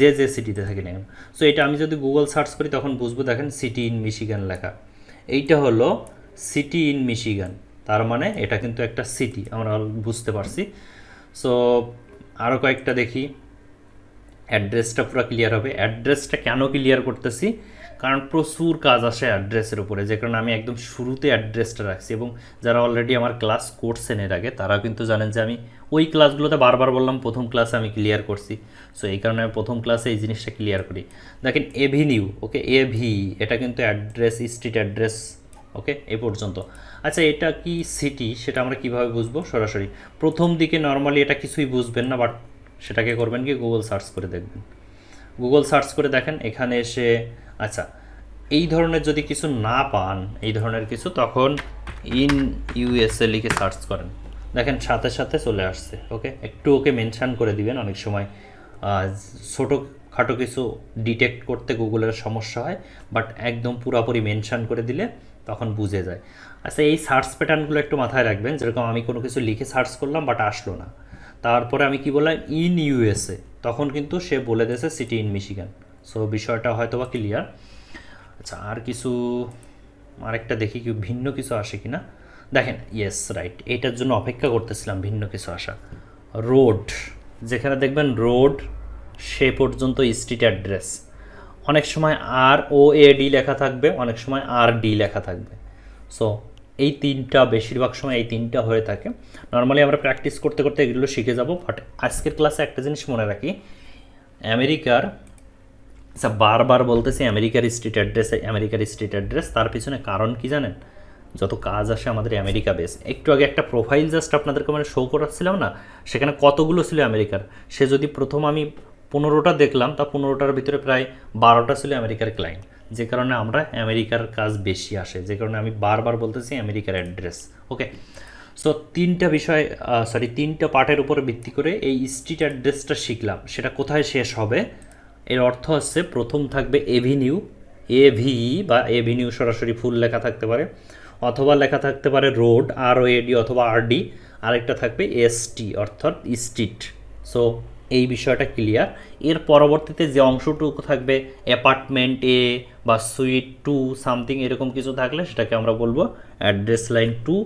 যে যে সিটিতে থাকি না কেন সো এটা আমি যদি গুগল সার্চ করি তখন বুঝবো দেখেন সিটি ইন মিশিগান লেখা এইটা হলো সিটি ইন মিশিগান তার মানে এটা কিন্তু একটা সিটি আমরা বুঝতে পারছি সো আরও কয়েকটা দেখি অ্যাড্রেসটা পুরো ক্লিয়ার হবে অ্যাড্রেসটা কেন ক্লিয়ার করতেছি কারণ প্রচুর কাজ আসে অ্যাড্রেসের উপরে যে কারণে আমি একদম শুরুতে অ্যাড্রেসটা রাখছি এবং যারা অলরেডি আমার ক্লাস করছেন এর আগে তারা কিন্তু জানেন যে আমি ওই ক্লাসগুলোতে বারবার বললাম প্রথম ক্লাসে আমি ক্লিয়ার করছি সো এই কারণে আমি প্রথম ক্লাসে এই জিনিসটা ক্লিয়ার করি দেখেন এভিনিউ ওকে এভি এটা কিন্তু অ্যাড্রেস স্ট্রিট অ্যাড্রেস ওকে এ পর্যন্ত আচ্ছা এটা কি সিটি সেটা আমরা কিভাবে বুঝবো সরাসরি প্রথম দিকে নর্মালি এটা কিছুই বুঝবেন না বাট সেটাকে করবেন কি গুগল সার্চ করে দেখবেন গুগল সার্চ করে দেখেন এখানে এসে আচ্ছা এই ধরনের যদি কিছু না পান এই ধরনের কিছু তখন ইন ইউএসএ লিখে সার্চ করেন দেখেন সাথে সাথে চলে আসছে ওকে একটু ওকে মেনশান করে দিবেন অনেক সময় ছোটো খাটো কিছু ডিটেক্ট করতে গুগলের সমস্যা হয় বাট একদম পুরোপুরি মেনশান করে দিলে তখন বুঝে যায় আচ্ছা এই সার্চ প্যাটার্নগুলো একটু মাথায় রাখবেন যেরকম আমি কোনো কিছু লিখে সার্চ করলাম বাট আসলো না তারপরে আমি কি বললাম ইন ইউএসএ তখন কিন্তু সে বলে দিয়েছে সিটি ইন মিশিগান সো বিষয়টা হয়তো বা ক্লিয়ার আচ্ছা আর কিছু আরেকটা দেখি কি ভিন্ন কিছু আসে কি না দেখেন ইয়েস রাইট এটার জন্য অপেক্ষা করতেছিলাম ভিন্ন কিছু আসা রোড যেখানে দেখবেন রোড সে পর্যন্ত স্ট্রিট অ্যাড্রেস অনেক সময় আর ও এ ডি লেখা থাকবে অনেক সময় আর ডি লেখা থাকবে সো এই তিনটা বেশিরভাগ সময় এই তিনটা হয়ে থাকে নর্মালি আমরা প্র্যাকটিস করতে করতে এগুলো শিখে যাব বাট আজকের ক্লাসে একটা জিনিস মনে রাখি আমেরিকার সব আচ্ছা, বারবার বলতেছি আমেরিকার স্ট্রিট অ্যাড্রেস আমেরিকার স্ট্রিট অ্যাড্রেস তার পিছনে কারণ কি জানেন যত কাজ আসে আমাদের আমেরিকা বেস একটু আগে একটা প্রোফাইল জাস্ট আপনাদেরকে মানে শো করাচ্ছিলাম না সেখানে কতগুলো ছিল আমেরিকার সে যদি প্রথম আমি পনেরোটা দেখলাম তা পনেরোটার ভিতরে প্রায় বারোটা ছিল আমেরিকার ক্লায়েন্ট যে কারণে আমরা আমেরিকার কাজ বেশি আসে যে কারণে আমি বারবার বলতেছি আমেরিকার অ্যাড্রেস ওকে সো তিনটা বিষয় সরি তিনটা পার্টের উপর ভিত্তি করে এই স্ট্রিট অ্যাড্রেসটা শিখলাম সেটা কোথায় শেষ হবে এর অর্থ হচ্ছে প্রথম থাকবে এভিনিউ এ ভি বা এভিনিউ সরাসরি ফুল লেখা থাকতে পারে অথবা লেখা থাকতে পারে রোড আর এডি অথবা আরডি আরেকটা থাকবে এসটি অর্থাৎ স্ট্রিট সো এই বিষয়টা ক্লিয়ার এর পরবর্তীতে যে অংশটুকু থাকবে অ্যাপার্টমেন্ট এ বা সুইট টু সামথিং এরকম কিছু থাকলে সেটাকে আমরা বলবো অ্যাড্রেস লাইন টু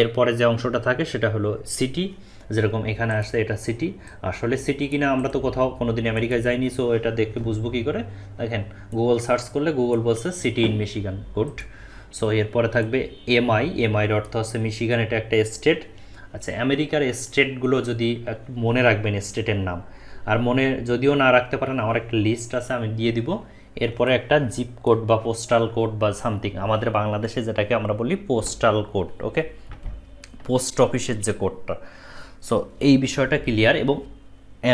এরপরে যে অংশটা থাকে সেটা হলো সিটি যেরকম এখানে আসছে এটা সিটি আসলে সিটি কিনা আমরা তো কোথাও কোনো দিন আমেরিকায় যাইনি সো এটা দেখে বুঝবো কী করে দেখেন গুগল সার্চ করলে গুগল বলছে city in Michigan good so এরপরে থাকবে এমআই এমআইয়ের অর্থ হচ্ছে মিশিগান এটা একটা স্টেট আচ্ছা আমেরিকার স্টেটগুলো যদি মনে রাখবেন স্টেটের নাম আর মনে যদিও না রাখতে পারেন আমার একটা লিস্ট আছে আমি দিয়ে দিব এরপরে একটা জিপ কোড বা পোস্টাল কোড বা সামথিং আমাদের বাংলাদেশে যেটাকে আমরা বলি পোস্টাল কোড ওকে পোস্ট অফিসের যে কোডটা সো এই বিষয়টা ক্লিয়ার এবং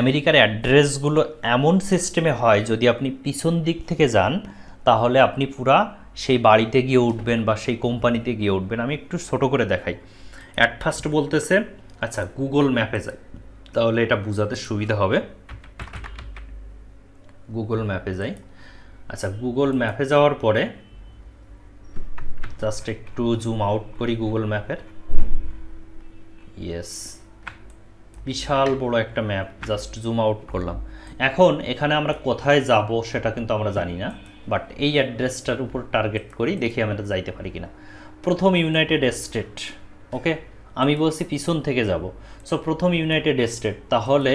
আমেরিকার অ্যাড্রেসগুলো এমন সিস্টেমে হয় যদি আপনি পিছন দিক থেকে যান তাহলে আপনি পুরা সেই বাড়িতে গিয়ে উঠবেন বা সেই কোম্পানিতে গিয়ে উঠবেন আমি একটু ছোট করে দেখাই অ্যাট ফার্স্ট বলতেছে আচ্ছা গুগল ম্যাপে যাই তাহলে এটা বোঝাতে সুবিধা হবে গুগল ম্যাপে যাই আচ্ছা গুগল ম্যাপে যাওয়ার পরে জাস্ট একটু জুম আউট করি গুগল ম্যাপের ইয়েস বিশাল বড় একটা ম্যাপ জাস্ট জুম আউট করলাম এখন এখানে আমরা কোথায় যাব সেটা কিন্তু আমরা জানি না বাট এই অ্যাড্রেসটার উপর টার্গেট করি দেখি আমরা যাইতে পারি কিনা প্রথম ইউনাইটেড স্টেট ওকে আমি বলছি পিছন থেকে যাব সো প্রথম ইউনাইটেড স্টেট তাহলে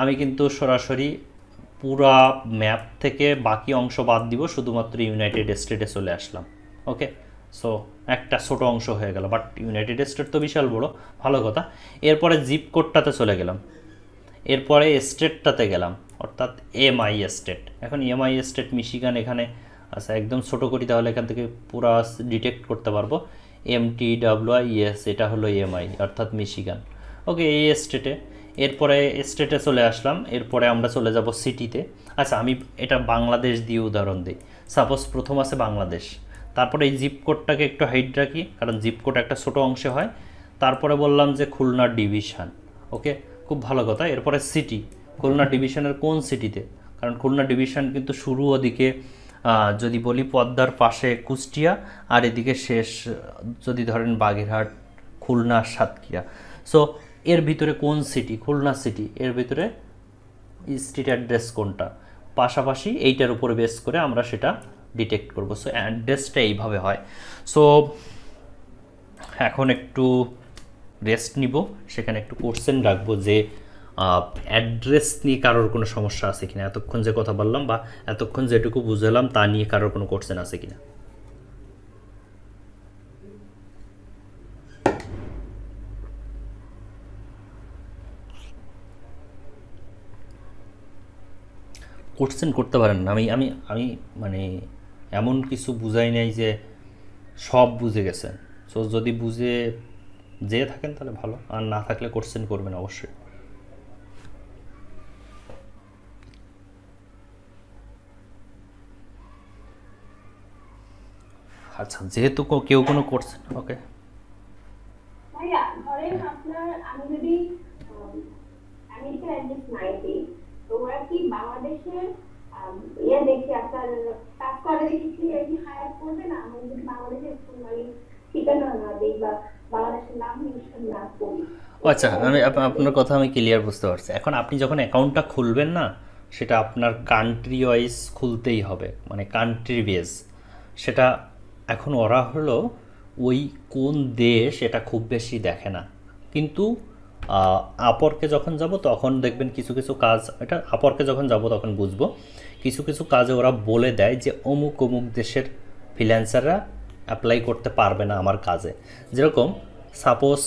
আমি কিন্তু সরাসরি পুরা ম্যাপ থেকে বাকি অংশ বাদ দিব শুধুমাত্র ইউনাইটেড স্টেটে চলে আসলাম ওকে সো একটা ছোট অংশ হয়ে গেল বাট ইউনাইটেড স্টেট তো বিশাল বড় ভালো কথা এরপরে জিপ কোডটাতে চলে গেলাম এরপরে স্টেটটাতে গেলাম অর্থাৎ এমআই স্টেট এখন আই স্টেট মিশিগান এখানে আচ্ছা একদম ছোট করি তাহলে এখান থেকে পুরো ডিটেক্ট করতে পারবো M T W I S এটা হলো আই অর্থাৎ মিশিগান ওকে এই স্টেটে এরপরে স্টেটে চলে আসলাম এরপরে আমরা চলে যাব সিটিতে আচ্ছা আমি এটা বাংলাদেশ দিয়ে উদাহরণ দিই সাপোজ প্রথম আছে বাংলাদেশ তারপরে এই জিপ কোডটাকে একটু হাইড রাখি কারণ জিপ কোড একটা ছোট অংশে হয় তারপরে বললাম যে খুলনা ডিভিশন ওকে খুব ভালো কথা এরপরে সিটি খুলনা ডিভিশনের কোন সিটিতে কারণ খুলনা ডিভিশন কিন্তু শুরু ওদিকে যদি বলি পদ্মার পাশে কুষ্টিয়া আর এদিকে শেষ যদি ধরেন বাগেরহাট খুলনা সাতক্ষীরা সো এর ভিতরে কোন সিটি খুলনা সিটি এর ভিতরে স্ট্রিট অ্যাড্রেস কোনটা পাশাপাশি এইটার উপরে বেস করে আমরা সেটা ডিটেক্ট করব সো অ্যাড্রেসটা এইভাবে হয় সো এখন একটু রেস্ট নিব সেখানে একটু কোশ্চেন রাখবো যে অ্যাড্রেস নিয়ে কারোর কোনো সমস্যা আছে কিনা এতক্ষণ যে কথা বললাম বা এতক্ষণ যেটুকু বুঝলাম তা নিয়ে কারোর কোনো কোশ্চেন আছে কিনা কোশ্চেন করতে পারেন না আমি আমি আমি মানে এমন কিছু বুঝাই নাই যে সব বুঝে গেছেন সো যদি বুঝে যেয়ে থাকেন তাহলে ভালো আর না থাকলে কোশ্চেন করবেন অবশ্যই আচ্ছা যেহেতু কেউ কোনো করছে ওকে তো ওরা কি বাংলাদেশের ইয়ে দেখি আপনার কাজ করে দেখি কি হায়ার করবে না আমি যদি বাংলাদেশের মানে ঠিকানা না দিই বা বাংলাদেশের নাম মেনশন না করি আচ্ছা আমি আপনার কথা আমি ক্লিয়ার বুঝতে পারছি এখন আপনি যখন অ্যাকাউন্টটা খুলবেন না সেটা আপনার কান্ট্রি ওয়াইজ খুলতেই হবে মানে কান্ট্রি বেস সেটা এখন ওরা হলো ওই কোন দেশ এটা খুব বেশি দেখে না কিন্তু আপরকে যখন যাব তখন দেখবেন কিছু কিছু কাজ এটা আপরকে যখন যাব তখন বুঝবো কিছু কিছু কাজে ওরা বলে দেয় যে অমুক অমুক দেশের ফ্রিল্যান্সাররা অ্যাপ্লাই করতে পারবে না আমার কাজে যেরকম সাপোজ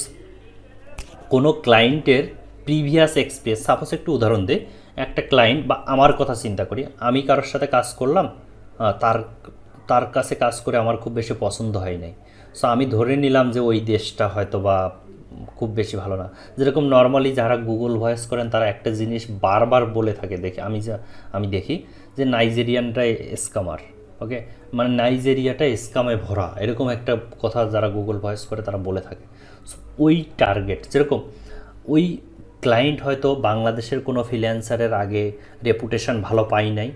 কোনো ক্লায়েন্টের প্রিভিয়াস এক্সপিরিয়েন্স সাপোজ একটু উদাহরণ দিই একটা ক্লায়েন্ট বা আমার কথা চিন্তা করি আমি কারোর সাথে কাজ করলাম তার তার কাছে কাজ করে আমার খুব বেশি পছন্দ হয় নাই সো আমি ধরে নিলাম যে ওই দেশটা হয়তো বা খুব বেশি ভালো না যেরকম নর্মালি যারা গুগল ভয়েস করেন তারা একটা জিনিস বারবার বলে থাকে দেখে আমি যা আমি দেখি যে নাইজেরিয়ানটা স্কামার ওকে মানে নাইজেরিয়াটা স্কামে ভরা এরকম একটা কথা যারা গুগল ভয়েস করে তারা বলে থাকে ওই টার্গেট যেরকম ওই ক্লায়েন্ট হয়তো বাংলাদেশের কোনো ফ্রিল্যান্সারের আগে রেপুটেশন ভালো পায় নাই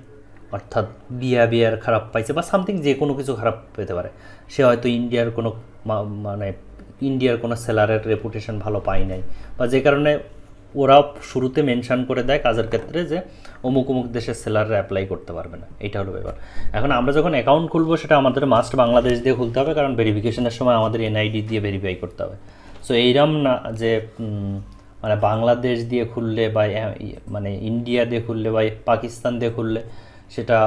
অর্থাৎ বিহেভিয়ার খারাপ পাইছে বা সামথিং যে কোনো কিছু খারাপ পেতে পারে সে হয়তো ইন্ডিয়ার কোনো মানে ইন্ডিয়ার কোনো সেলারের রেপুটেশন ভালো পায় নাই বা যে কারণে ওরা শুরুতে মেনশান করে দেয় কাজের ক্ষেত্রে যে অমুক অমুক দেশের সেলাররা অ্যাপ্লাই করতে পারবে না এটা হলো ব্যাপার এখন আমরা যখন অ্যাকাউন্ট খুলবো সেটা আমাদের মাস্ট বাংলাদেশ দিয়ে খুলতে হবে কারণ ভেরিফিকেশনের সময় আমাদের এনআইডি দিয়ে ভেরিফাই করতে হবে সো এইরম না যে মানে বাংলাদেশ দিয়ে খুললে বা মানে ইন্ডিয়া দিয়ে খুললে বা পাকিস্তান দিয়ে খুললে সেটা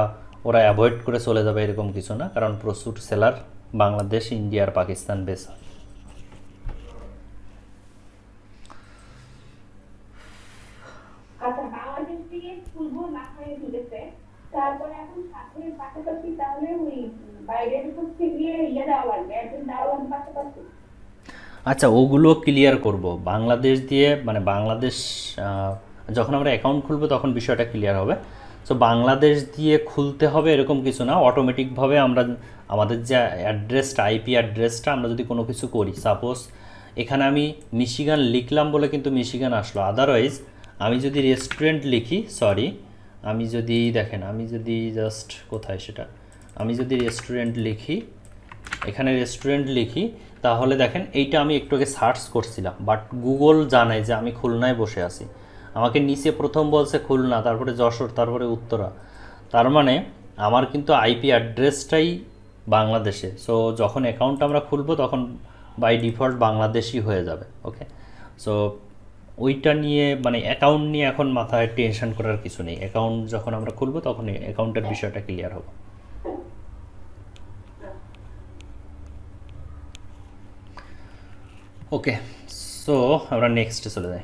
ওরা অ্যাভয়েড করে চলে যাবে এরকম কিছু না কারণ প্রচুর সেলার বাংলাদেশ ইন্ডিয়া আর পাকিস্তান বেশ হয় আচ্ছা বাংলাদেশ থেকে ফুলবো এখন সাথে পাশাপাশি তাহলে ওই বাইরের হচ্ছে গিয়ে ইয়ে দেওয়া লাগবে একজন পাশাপাশি আচ্ছা ওগুলো ক্লিয়ার করব বাংলাদেশ দিয়ে মানে বাংলাদেশ যখন আমরা অ্যাকাউন্ট খুলবো তখন বিষয়টা ক্লিয়ার হবে সো বাংলাদেশ দিয়ে খুলতে হবে এরকম কিছু না অটোমেটিকভাবে আমরা আমাদের যে অ্যাড্রেসটা আইপি অ্যাড্রেসটা আমরা যদি কোনো কিছু করি সাপোজ এখানে আমি মিশিগান লিখলাম বলে কিন্তু মিশিগান আসলো আদারওয়াইজ আমি যদি রেস্টুরেন্ট লিখি সরি আমি যদি দেখেন আমি যদি জাস্ট কোথায় সেটা আমি যদি রেস্টুরেন্ট লিখি এখানে রেস্টুরেন্ট লিখি তাহলে দেখেন এইটা আমি একটু আগে সার্চ করছিলাম বাট গুগল জানায় যে আমি খুলনায় বসে আছি আমাকে নিচে প্রথম বলছে খুলনা তারপরে যশোর তারপরে উত্তরা তার মানে আমার কিন্তু আইপি অ্যাড্রেসটাই বাংলাদেশে সো যখন অ্যাকাউন্ট আমরা খুলবো তখন বাই ডিফল্ট বাংলাদেশই হয়ে যাবে ওকে সো ওইটা নিয়ে মানে অ্যাকাউন্ট নিয়ে এখন মাথায় টেনশন করার কিছু নেই অ্যাকাউন্ট যখন আমরা খুলবো তখন অ্যাকাউন্টের বিষয়টা ক্লিয়ার হবে ওকে সো আমরা নেক্সটে চলে যাই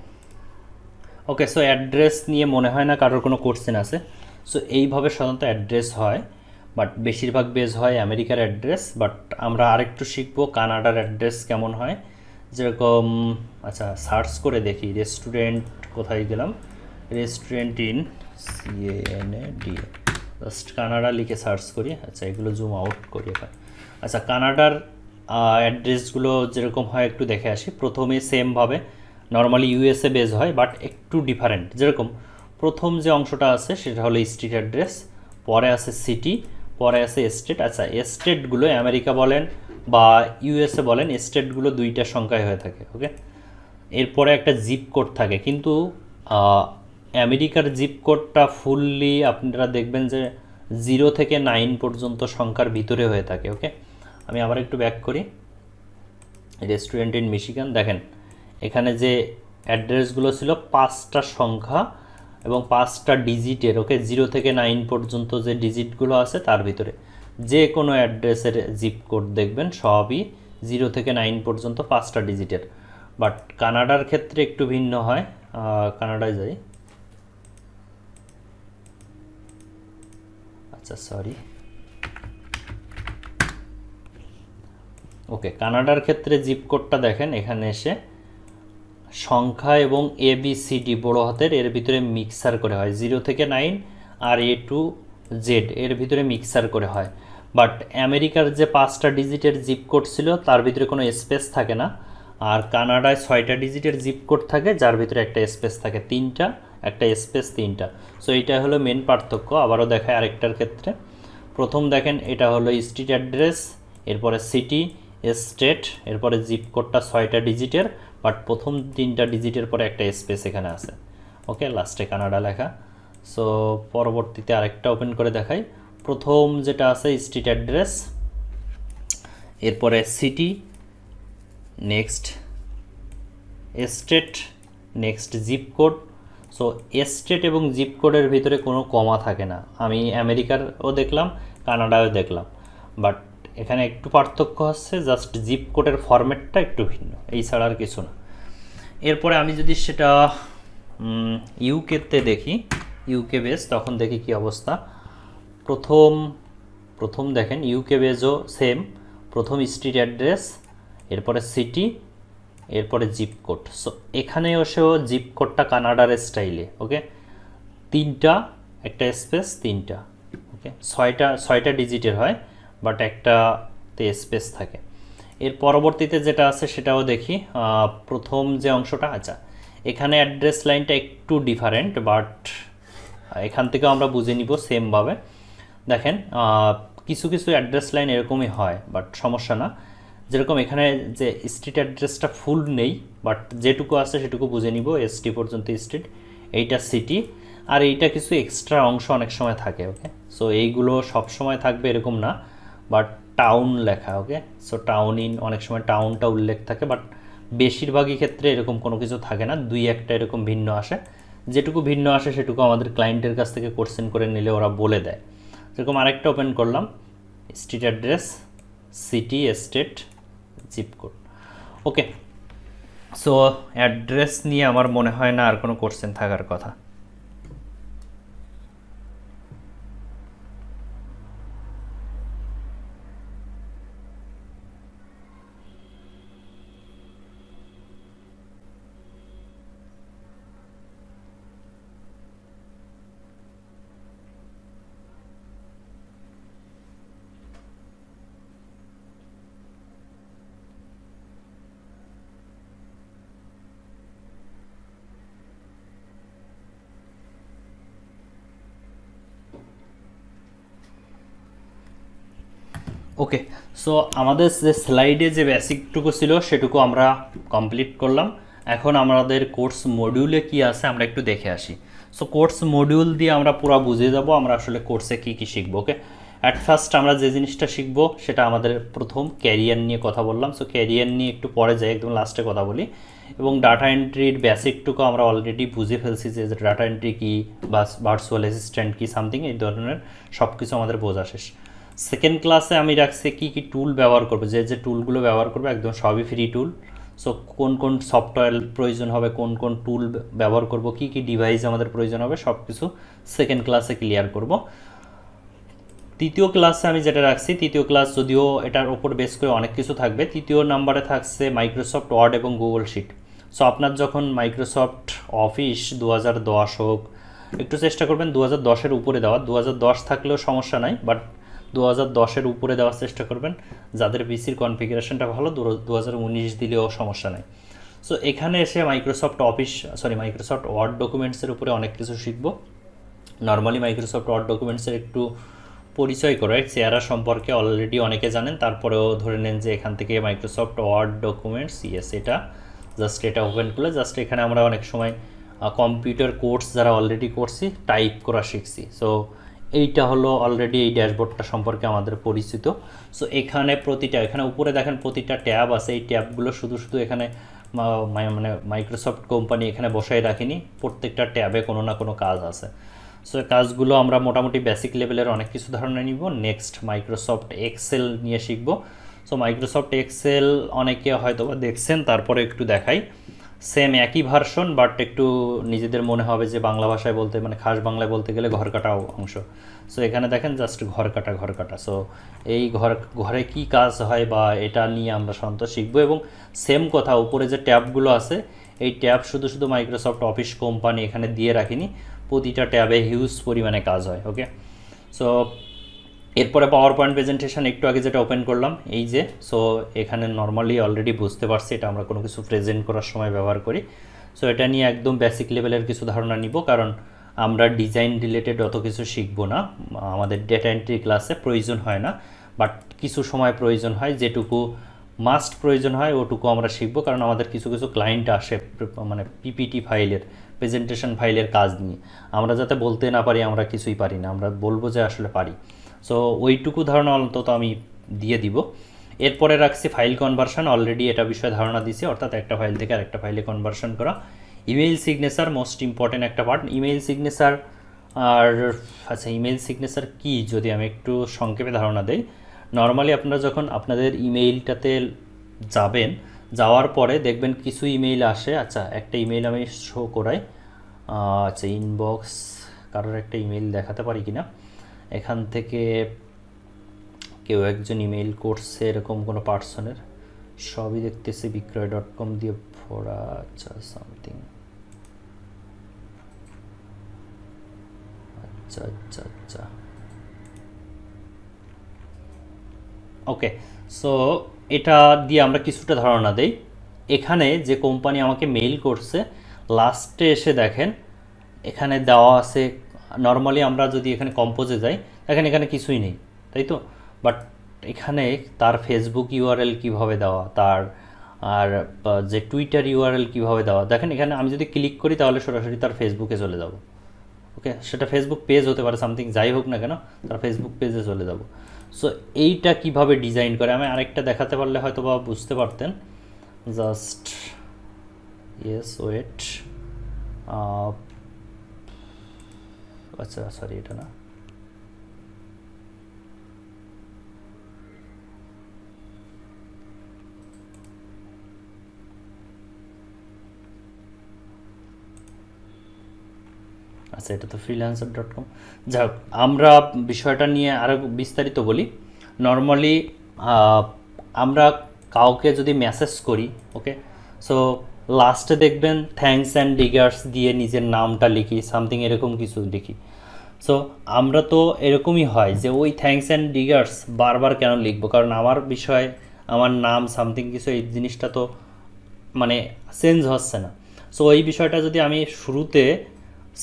ওকে সো অ্যাড্রেস নিয়ে মনে হয় না কারোর কোনো কোশ্চেন আছে সো এইভাবে সাধারণত অ্যাড্রেস হয় বাট বেশিরভাগ বেজ হয় আমেরিকার অ্যাড্রেস বাট আমরা আরেকটু শিখবো কানাডার অ্যাড্রেস কেমন হয় যেরকম আচ্ছা সার্চ করে দেখি রেস্টুরেন্ট কোথায় গেলাম restaurant in CNA D just Canada লিখে সার্চ করি আচ্ছা এগুলো জুম আউট করি এখন আচ্ছা কানাডার অ্যাড্রেসগুলো যেরকম হয় একটু দেখে আসি প্রথমে সেমভাবে নর্মালি ইউএসএ বেজ হয় বাট একটু ডিফারেন্ট যেরকম প্রথম যে অংশটা আছে সেটা হলো স্ট্রিট অ্যাড্রেস পরে আছে সিটি পরে আছে স্টেট আচ্ছা স্টেটগুলো আমেরিকা বলেন বা ইউএসএ বলেন স্টেটগুলো দুইটা সংখ্যায় হয়ে থাকে ওকে এরপরে একটা জিপ কোড থাকে কিন্তু আমেরিকার জিপ কোডটা ফুললি আপনারা দেখবেন যে জিরো থেকে নাইন পর্যন্ত সংখ্যার ভিতরে হয়ে থাকে ওকে আমি আবার একটু ব্যাক করি রেস্টুরেন্ট ইন মিশিগান দেখেন এখানে যে অ্যাড্রেসগুলো ছিল পাঁচটা সংখ্যা এবং পাঁচটা ডিজিটের ওকে জিরো থেকে নাইন পর্যন্ত যে ডিজিটগুলো আছে তার ভিতরে যে কোনো অ্যাড্রেসের জিপ কোড দেখবেন সবই জিরো থেকে নাইন পর্যন্ত পাঁচটা ডিজিটের বাট কানাডার ক্ষেত্রে একটু ভিন্ন হয় কানাডায় যাই আচ্ছা সরি ওকে কানাডার ক্ষেত্রে জিপ কোডটা দেখেন এখানে এসে সংখ্যা এবং এ বি সি ডি বড়ো হাতের এর ভিতরে মিক্সার করে হয় জিরো থেকে নাইন আর এ টু জেড এর ভিতরে মিক্সার করে হয় বাট আমেরিকার যে পাঁচটা ডিজিটের জিপ কোড ছিল তার ভিতরে কোনো স্পেস থাকে না আর কানাডায় ছয়টা ডিজিটের জিপ কোড থাকে যার ভিতরে একটা স্পেস থাকে তিনটা একটা স্পেস তিনটা সো এটা হলো মেন পার্থক্য আবারও দেখায় আরেকটার ক্ষেত্রে প্রথম দেখেন এটা হলো স্ট্রিট অ্যাড্রেস এরপরে সিটি স্টেট এরপরে জিপ কোডটা ছয়টা ডিজিটের বাট প্রথম তিনটা ডিজিটের পরে একটা স্পেস এখানে আছে ওকে লাস্টে কানাডা লেখা সো পরবর্তীতে আরেকটা ওপেন করে দেখাই প্রথম যেটা আছে স্ট্রিট অ্যাড্রেস এরপরে city next state next zip code so state এবং জিপ কোডের ভিতরে কোনো কমা থাকে না আমি আমেরিকারও দেখলাম কানাডায়ও দেখলাম বাট এখানে একটু পার্থক্য হচ্ছে জাস্ট জিপ কোডের ফরম্যাটটা একটু ভিন্ন এই ছাড়া আর কিছু না এরপরে আমি যদি সেটা ইউকেতে দেখি ইউকে বেস তখন দেখি কি অবস্থা প্রথম প্রথম দেখেন ইউকে বেজও সেম প্রথম স্ট্রিট অ্যাড্রেস এরপরে সিটি এরপরে জিপ কোড সো এখানে এসেও জিপ কোডটা কানাডার স্টাইলে ওকে তিনটা একটা স্পেস তিনটা ওকে ছয়টা ছয়টা ডিজিটের হয় বাট একটা তে স্পেস থাকে এর পরবর্তীতে যেটা আছে সেটাও দেখি প্রথম যে অংশটা আচ্ছা এখানে অ্যাড্রেস লাইনটা একটু ডিফারেন্ট বাট এখান থেকেও আমরা বুঝে নিব সেমভাবে দেখেন কিছু কিছু অ্যাড্রেস লাইন এরকমই হয় বাট সমস্যা না যেরকম এখানে যে স্ট্রিট অ্যাড্রেসটা ফুল নেই বাট যেটুকু আছে সেটুকু বুঝে নিব এসটি পর্যন্ত স্ট্রিট এইটা সিটি আর এইটা কিছু এক্সট্রা অংশ অনেক সময় থাকে ওকে সো এইগুলো সব সময় থাকবে এরকম না বাট টাউন লেখা ওকে সো টাউন ইন অনেক সময় টাউনটা উল্লেখ থাকে বাট বেশিরভাগই ক্ষেত্রে এরকম কোনো কিছু থাকে না দুই একটা এরকম ভিন্ন আসে যেটুকু ভিন্ন আসে সেটুকু আমাদের ক্লায়েন্টের কাছ থেকে কোশ্চেন করে নিলে ওরা বলে দেয় সেরকম আরেকটা ওপেন করলাম street address city state zip code okay so address নিয়ে আমার মনে হয় না আর কোনো কোশ্চেন থাকার কথা ওকে সো আমাদের যে স্লাইডে যে বেসিকটুকু ছিল সেটুকু আমরা কমপ্লিট করলাম এখন আমাদের কোর্স মডিউলে কি আছে আমরা একটু দেখে আসি সো কোর্স মডিউল দিয়ে আমরা পুরো বুঝে যাব আমরা আসলে কোর্সে কি কি শিখবো ওকে অ্যাট ফার্স্ট আমরা যে জিনিসটা শিখব সেটা আমাদের প্রথম ক্যারিয়ার নিয়ে কথা বললাম সো ক্যারিয়ার নিয়ে একটু পরে যাই একদম লাস্টে কথা বলি এবং ডাটা এন্ট্রির বেসিকটুকু আমরা অলরেডি বুঝে ফেলছি যে ডাটা এন্ট্রি কী বা ভার্চুয়াল অ্যাসিস্ট্যান্ট কী সামথিং এই ধরনের সব কিছু আমাদের বোঝা শেষ সেকেন্ড ক্লাসে আমি রাখছি কি কি টুল ব্যবহার করবো যে যে টুলগুলো ব্যবহার করবো একদম সবই ফ্রি টুল সো কোন কোন সফটওয়্যার প্রয়োজন হবে কোন কোন টুল ব্যবহার করব কি কি ডিভাইস আমাদের প্রয়োজন হবে সব কিছু সেকেন্ড ক্লাসে ক্লিয়ার করব তৃতীয় ক্লাসে আমি যেটা রাখছি তৃতীয় ক্লাস যদিও এটার ওপর বেস করে অনেক কিছু থাকবে তৃতীয় নাম্বারে থাকছে মাইক্রোসফট ওয়ার্ড এবং গুগল শিট সো আপনার যখন মাইক্রোসফট অফিস দু হোক একটু চেষ্টা করবেন দু হাজার উপরে দেওয়া দু থাকলেও সমস্যা নাই বাট দু হাজার দশের উপরে দেওয়ার চেষ্টা করবেন যাদের পিসির কনফিগারেশনটা ভালো দু হাজার উনিশ দিলেও সমস্যা নেই সো এখানে এসে Microsoft office sorry Microsoft Word ডকুমেন্টসের উপরে অনেক কিছু শিখবো নর্মালি মাইক্রোসফট ওয়ার্ড ডকুমেন্টসের একটু পরিচয় করে চেহারা সম্পর্কে অলরেডি অনেকে জানেন তারপরেও ধরে নেন যে এখান থেকে মাইক্রোসফট ওয়ার্ড ডকুমেন্টস ইয়েস এটা জাস্ট এটা ওপেন করলে জাস্ট এখানে আমরা অনেক সময় কম্পিউটার কোর্স যারা অলরেডি করছি টাইপ করা শিখছি সো এইটা হলো অলরেডি এই ড্যাশবোর্ডটা সম্পর্কে আমাদের পরিচিত সো এখানে প্রতিটা এখানে উপরে দেখেন প্রতিটা ট্যাব আছে এই ট্যাবগুলো শুধু শুধু এখানে মানে মাইক্রোসফট কোম্পানি এখানে বসাই রাখিনি প্রত্যেকটা ট্যাবে কোনো না কোনো কাজ আছে সো কাজগুলো আমরা মোটামুটি বেসিক লেভেলের অনেক কিছু ধারণা নিব নেক্সট মাইক্রোসফট এক্সেল নিয়ে শিখব সো মাইক্রোসফট এক্সেল অনেকে হয়তো দেখছেন তারপরে একটু দেখাই সেম একই ভার্সন বাট একটু নিজেদের মনে হবে যে বাংলা ভাষায় বলতে মানে খাস বাংলায় বলতে গেলে ঘর কাটা অংশ সো এখানে দেখেন জাস্ট ঘর কাটা ঘর কাটা সো এই ঘর ঘরে কি কাজ হয় বা এটা নিয়ে আমরা সন্তোষ শিখবো এবং সেম কথা উপরে যে ট্যাবগুলো আছে এই ট্যাব শুধু শুধু মাইক্রোসফট অফিস কোম্পানি এখানে দিয়ে রাখিনি প্রতিটা ট্যাবে হিউজ পরিমাণে কাজ হয় ওকে সো এরপরে পাওয়ার পয়েন্ট প্রেজেন্টেশন একটু আগে যেটা ওপেন করলাম এই যে সো এখানে নর্মালি অলরেডি বুঝতে পারছি এটা আমরা কোনো কিছু প্রেজেন্ট করার সময় ব্যবহার করি সো এটা নিয়ে একদম বেসিক লেভেলের কিছু ধারণা নিব কারণ আমরা ডিজাইন রিলেটেড অত কিছু শিখব না আমাদের ডেটা এন্ট্রি ক্লাসে প্রয়োজন হয় না বাট কিছু সময় প্রয়োজন হয় যেটুকু মাস্ট প্রয়োজন হয় ওটুকু আমরা শিখব কারণ আমাদের কিছু কিছু ক্লায়েন্ট আসে মানে পিপিটি ফাইলের প্রেজেন্টেশন ফাইলের কাজ নিয়ে আমরা যাতে বলতে না পারি আমরা কিছুই পারি না আমরা বলবো যে আসলে পারি সো ওইটুকু ধারণা অন্তত আমি দিয়ে দিব এরপরে রাখছি ফাইল কনভার্সন অলরেডি এটা বিষয়ে ধারণা দিছি অর্থাৎ একটা ফাইল থেকে আরেকটা ফাইলে কনভার্সন করা ইমেইল সিগনেচার মোস্ট ইম্পর্টেন্ট একটা পার্ট ইমেল সিগনেচার আর আচ্ছা ইমেল সিগনেচার কি যদি আমি একটু সংক্ষেপে ধারণা দেই নর্মালি আপনারা যখন আপনাদের ইমেইলটাতে যাবেন যাওয়ার পরে দেখবেন কিছু ইমেইল আসে আচ্ছা একটা ইমেইল আমি শো করাই আচ্ছা ইনবক্স কারোর একটা ইমেইল দেখাতে পারি কি না এখান থেকে কেউ একজন ইমেইল করছে এরকম কোনো পার্সনের সবই দেখতেছি বিক্রয় ডট কম দিয়ে ভরা আচ্ছা সামথিং আচ্ছা আচ্ছা আচ্ছা ওকে সো এটা দিয়ে আমরা কিছুটা ধারণা দেই এখানে যে কোম্পানি আমাকে মেইল করছে লাস্টে এসে দেখেন এখানে দেওয়া আছে নর্মালি আমরা যদি এখানে কম্পোজে যাই দেখেন এখানে কিছুই নেই তাই তো বাট এখানে তার ফেসবুক ইউআরএল কিভাবে দেওয়া তার আর যে টুইটার ইউআরএল কিভাবে দেওয়া দেখেন এখানে আমি যদি ক্লিক করি তাহলে সরাসরি তার ফেসবুকে চলে যাব ওকে সেটা ফেসবুক পেজ হতে পারে সামথিং যাই হোক না কেন তার ফেসবুক পেজে চলে যাব সো এইটা কিভাবে ডিজাইন করে আমি আরেকটা দেখাতে পারলে হয়তো বা বুঝতে পারতেন জাস্ট ইয়েস ওয়েট আচ্ছা সরি এটা না আচ্ছা এটা তো ফ্রিল্যান্সার ডট কম যাই হোক আমরা বিষয়টা নিয়ে আরও বিস্তারিত বলি নর্মালি আমরা কাউকে যদি মেসেজ করি ওকে সো লাস্টে দেখবেন থ্যাংকস অ্যান্ড ডিগার্স দিয়ে নিজের নামটা লিখি সামথিং এরকম কিছু লিখি সো আমরা তো এরকমই হয় যে ওই থ্যাংকস অ্যান্ড ডিগার্স বারবার কেন লিখবো কারণ আমার বিষয়ে আমার নাম সামথিং কিছু এই জিনিসটা তো মানে চেঞ্জ হচ্ছে না সো এই বিষয়টা যদি আমি শুরুতে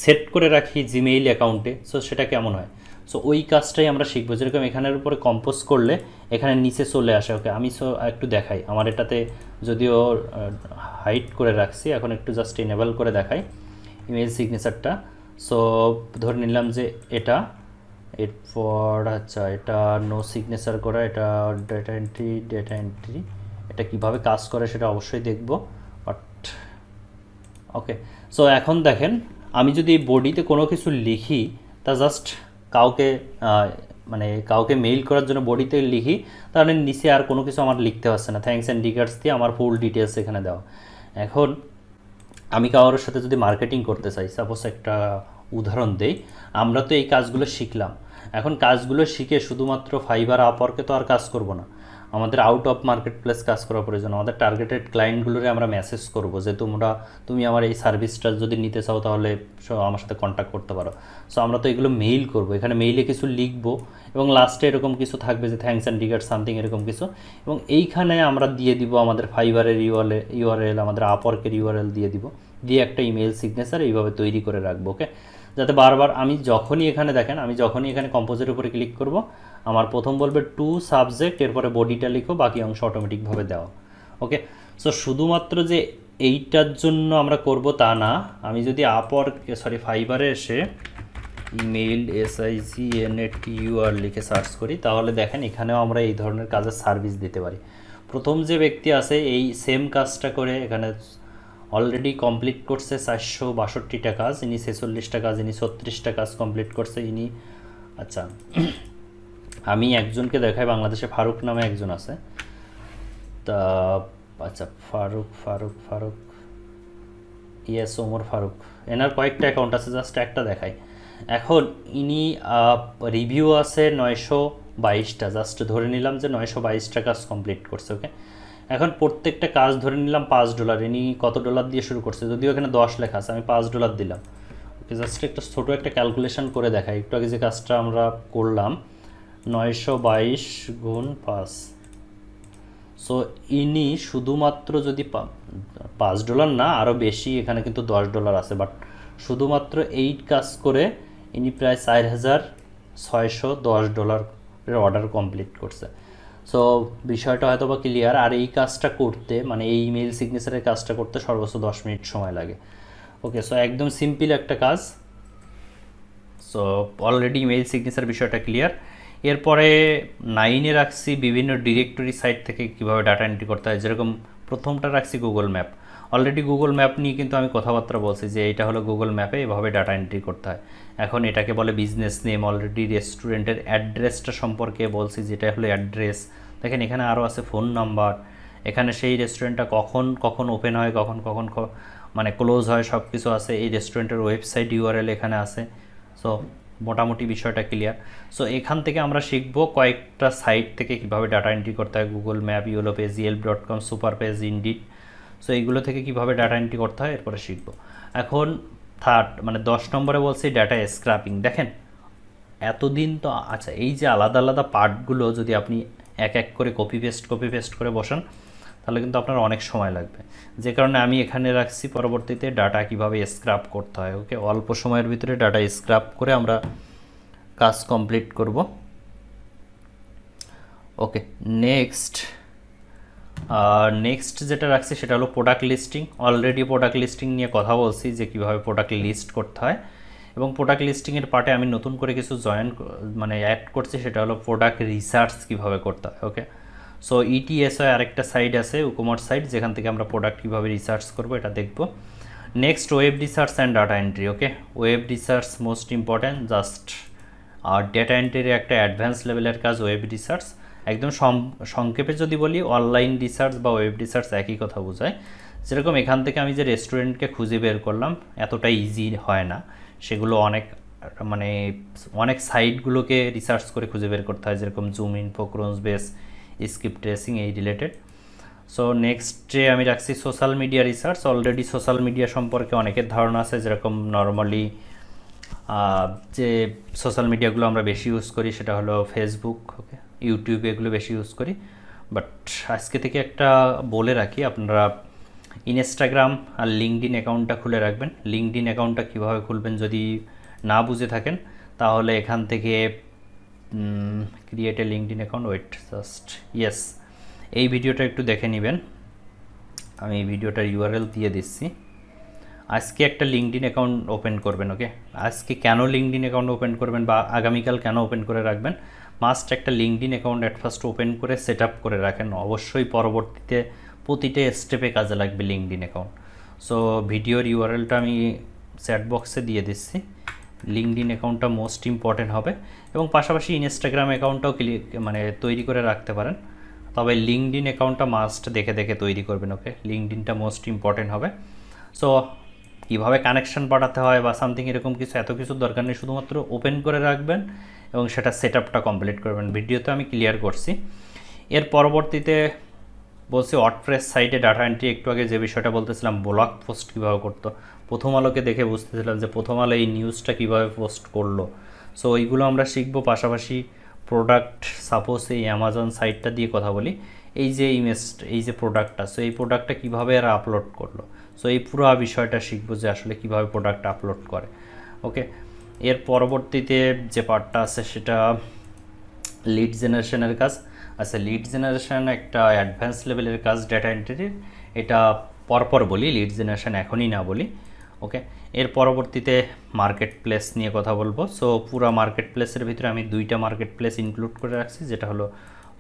সেট করে রাখি জিমেইল অ্যাকাউন্টে সো সেটা কেমন হয় সো ওই কাজটাই আমরা শিখবো যেরকম এখানের উপরে কম্পোজ করলে এখানে নিচে চলে আসে ওকে আমি সো একটু দেখাই আমার এটাতে যদিও হাইট করে রাখছি এখন একটু জাস্ট এনেবল করে দেখাই ইমেজ সিগনেচারটা সো ধরে নিলাম যে এটা এরপর আচ্ছা এটা নো সিগনেচার করা এটা ডেটা এন্ট্রি ডেটা এন্ট্রি এটা কিভাবে কাজ করে সেটা অবশ্যই দেখব বাট ওকে সো এখন দেখেন আমি যদি বডিতে কোনো কিছু লিখি তা জাস্ট কাউকে মানে কাউকে মেইল করার জন্য বডিতে লিখি তাহলে নিচে আর কোনো কিছু আমার লিখতে পারছে না থ্যাংকস অ্যান্ড ডিগার্স দিয়ে আমার ফুল ডিটেলস এখানে দেওয়া এখন আমি কারোর সাথে যদি মার্কেটিং করতে চাই সাপোজ একটা উদাহরণ দেই আমরা তো এই কাজগুলো শিখলাম এখন কাজগুলো শিখে শুধুমাত্র ফাইবার আপওয়ার্কে তো আর কাজ করব না আমাদের আউট অফ মার্কেট প্লেস কাজ করা প্রয়োজন আমাদের টার্গেটেড ক্লায়েন্টগুলোরে আমরা মেসেজ করব যে তোমরা তুমি আমার এই সার্ভিসটা যদি নিতে চাও তাহলে আমার সাথে কন্ট্যাক্ট করতে পারো সো আমরা তো এগুলো মেইল করব এখানে মেইলে কিছু লিখবো এবং লাস্টে এরকম কিছু থাকবে যে থ্যাংকস অ্যান্ড ডিগার সামথিং এরকম কিছু এবং এইখানে আমরা দিয়ে দিব আমাদের ফাইবারের ইউআরএ ইউআরএল আমাদের আপওয়ার্কের ইউআরএল দিয়ে দিব দিয়ে একটা ইমেল সিগনেচার এইভাবে তৈরি করে রাখবো ওকে যাতে বারবার আমি যখনই এখানে দেখেন আমি যখনই এখানে কম্পোজের উপরে ক্লিক করব আমার প্রথম বলবে টু সাবজেক্ট এরপরে বডিটা লিখো বাকি অংশ অটোমেটিকভাবে দেওয়া ওকে সো শুধুমাত্র যে এইটার জন্য আমরা করব তা না আমি যদি আপর সরি ফাইবারে এসে ইমেইল এসআইসি ইউ ইউআর লিখে সার্চ করি তাহলে দেখেন এখানেও আমরা এই ধরনের কাজের সার্ভিস দিতে পারি প্রথম যে ব্যক্তি আছে এই সেম কাজটা করে এখানে অলরেডি কমপ্লিট করছে চারশো বাষট্টিটা কাজ ইনি ছেচল্লিশটা কাজ ইনি ছত্রিশটা কাজ কমপ্লিট করছে ইনি আচ্ছা আমি একজনকে দেখাই বাংলাদেশে ফারুক নামে একজন আছে তা আচ্ছা ফারুক ফারুক ফারুক ইয়েস ওমর ফারুক এনার কয়েকটা অ্যাকাউন্ট আছে জাস্ট একটা দেখাই এখন ইনি রিভিউ আছে নয়শো বাইশটা জাস্ট ধরে নিলাম যে নয়শো বাইশটা কাজ কমপ্লিট করছে ওকে এখন প্রত্যেকটা কাজ ধরে নিলাম পাঁচ ডলার ইনি কত ডলার দিয়ে শুরু করছে যদিও এখানে দশ লেখা আছে আমি পাঁচ ডলার দিলাম ওকে জাস্ট একটা ছোটো একটা ক্যালকুলেশন করে দেখাই একটু আগে যে কাজটা আমরা করলাম নয়শো বাইশ গুণ পাঁচ সো ইনি শুধুমাত্র যদি পাঁচ ডলার না আরও বেশি এখানে কিন্তু দশ ডলার আছে বাট শুধুমাত্র এই কাজ করে ইনি প্রায় চার হাজার ছয়শো দশ ডলারের অর্ডার কমপ্লিট করছে সো বিষয়টা হয়তো বা ক্লিয়ার আর এই কাজটা করতে মানে এই ইমেল সিগনেচারের কাজটা করতে সর্বোচ্চ দশ মিনিট সময় লাগে ওকে সো একদম সিম্পল একটা কাজ সো অলরেডি ইমেল সিগনেচার বিষয়টা ক্লিয়ার এরপরে নাইনে রাখছি বিভিন্ন ডিরেক্টরি সাইট থেকে কিভাবে ডাটা এন্ট্রি করতে হয় যেরকম প্রথমটা রাখছি Google map already Google map নিয়ে কিন্তু আমি কথাবার্তা বলছি যে এটা হলো গুগল ম্যাপে এভাবে ডাটা এন্ট্রি করতে হয় এখন এটাকে বলে বিজনেস নেম অলরেডি রেস্টুরেন্টের অ্যাড্রেসটা সম্পর্কে বলছি যেটা হলো অ্যাড্রেস দেখেন এখানে আরও আছে ফোন নাম্বার এখানে সেই রেস্টুরেন্টটা কখন কখন ওপেন হয় কখন কখন মানে ক্লোজ হয় সব কিছু আছে এই রেস্টুরেন্টের ওয়েবসাইট ইউআরএল এখানে আছে সো মোটামুটি বিষয়টা ক্লিয়ার সো এখান থেকে আমরা শিখব কয়েকটা সাইট থেকে কিভাবে ডাটা এন্ট্রি করতে হয় Google map yellow page EL dot com super page Indeed so এইগুলো থেকে কিভাবে ডাটা এন্ট্রি করতে হয় এরপরে শিখব এখন থার্ড মানে দশ নম্বরে বলছি ডাটা স্ক্র্যাপিং দেখেন এতদিন তো আচ্ছা এই যে আলাদা আলাদা পার্টগুলো যদি আপনি এক এক করে কপি পেস্ট কপি পেস্ট করে বসান তাহলে কিন্তু আপনার অনেক সময় লাগবে যে কারণে আমি এখানে রাখছি পরবর্তীতে ডাটা কিভাবে স্ক্রাপ করতে হয় ওকে অল্প সময়ের ভিতরে ডাটা স্ক্রাপ করে আমরা কাজ কমপ্লিট করব ওকে নেক্সট নেক্সট যেটা রাখছি সেটা হলো product listing already product listing নিয়ে কথা বলছি যে কিভাবে প্রোডাক্ট লিস্ট করতে হয় এবং প্রোডাক্ট লিস্টিংয়ের পার্টে আমি নতুন করে কিছু জয়েন মানে অ্যাড করছি সেটা হলো প্রোডাক্ট রিসার্চ কিভাবে করতে হয় ওকে সো ইটিএসআই e আরেকটা সাইট আছে উকমার্স সাইট যেখান থেকে আমরা প্রোডাক্ট কীভাবে রিসার্চ করবো এটা দেখব next web research and data entry okay web research most important just আর ডেটা এন্ট্রির একটা অ্যাডভান্স লেভেলের কাজ ওয়েব রিসার্চ একদম সংক্ষেপে যদি বলি অনলাইন রিসার্চ বা ওয়েব রিসার্চ একই কথা বোঝায় যেরকম এখান থেকে আমি যে রেস্টুরেন্টকে খুঁজে বের করলাম এতটা ইজি হয় না সেগুলো অনেক মানে অনেক সাইটগুলোকে রিসার্চ করে খুঁজে বের করতে হয় যেরকম zoom info Crunch base skip tracing এই রিলেটেড সো নেক্সটে আমি রাখছি social media research already social media সম্পর্কে অনেকের ধারণা আছে যেরকম নর্মালি যে সোশ্যাল মিডিয়াগুলো আমরা বেশি ইউজ করি সেটা হলো ফেসবুক ওকে ইউটিউব এগুলো বেশি ইউজ করি বাট আজকে থেকে একটা বলে রাখি আপনারা ইনস্টাগ্রাম আর ইন অ্যাকাউন্টটা খুলে রাখবেন ইন অ্যাকাউন্টটা কীভাবে খুলবেন যদি না বুঝে থাকেন তাহলে এখান থেকে um, create a account wait just yes এই ভিডিওটা একটু দেখে নেবেন আমি এই ভিডিওটার ইউআরএল দিয়ে দিচ্ছি আজকে একটা লিঙ্কডিন অ্যাকাউন্ট ওপেন করবেন ওকে আজকে কেন লিঙ্কডিন অ্যাকাউন্ট ওপেন করবেন বা আগামীকাল কেন ওপেন করে রাখবেন মাস্ট একটা LinkedIn account at first open করে সেট আপ করে রাখেন অবশ্যই পরবর্তীতে প্রতিটা স্টেপে কাজে লাগবে লিঙ্কডিন অ্যাকাউন্ট সো ভিডিওর ইউআরএলটা আমি চ্যাট বক্সে দিয়ে দিচ্ছি লিঙ্কডিন অ্যাকাউন্টটা মোস্ট ইম্পর্টেন্ট হবে এবং পাশাপাশি ইনস্টাগ্রাম অ্যাকাউন্টটাও ক্লিক মানে তৈরি করে রাখতে পারেন তবে লিঙ্কডিন অ্যাকাউন্টটা মাস্ট দেখে দেখে তৈরি করবেন ওকে লিঙ্কডিনটা মোস্ট ইম্পর্টেন্ট হবে সো কীভাবে কানেকশান পাঠাতে হয় বা সামথিং এরকম কিছু এত কিছুর দরকার নেই শুধুমাত্র ওপেন করে রাখবেন এবং সেটা সেট আপটা কমপ্লিট করবেন ভিডিওতে আমি ক্লিয়ার করছি এর পরবর্তীতে বলছি অটফ্রেস সাইটে ডাটা এন্ট্রি একটু আগে যে বিষয়টা বলতেছিলাম ব্লগ পোস্ট কীভাবে করতো প্রথম আলোকে দেখে বুঝতেছিলাম যে প্রথম আলো এই নিউজটা কীভাবে পোস্ট করলো সো এইগুলো আমরা শিখব পাশাপাশি প্রোডাক্ট সাপোজ এই অ্যামাজন সাইটটা দিয়ে কথা বলি এই যে ইমেজ এই যে প্রোডাক্টটা সো এই প্রোডাক্টটা কীভাবে এরা আপলোড করলো সো এই পুরো বিষয়টা শিখবো যে আসলে কীভাবে প্রোডাক্ট আপলোড করে ওকে এর পরবর্তীতে যে পার্টটা আছে সেটা লিড জেনারেশনের কাজ আচ্ছা লিড জেনারেশন একটা অ্যাডভান্স লেভেলের কাজ ডেটা এন্ট্রির এটা পরপর বলি লিড জেনারেশন এখনই না বলি ওকে এর পরবর্তীতে মার্কেট প্লেস নিয়ে কথা বলবো সো পুরো মার্কেট প্লেসের ভিতরে আমি দুইটা মার্কেট প্লেস ইনক্লুড করে রাখছি যেটা হলো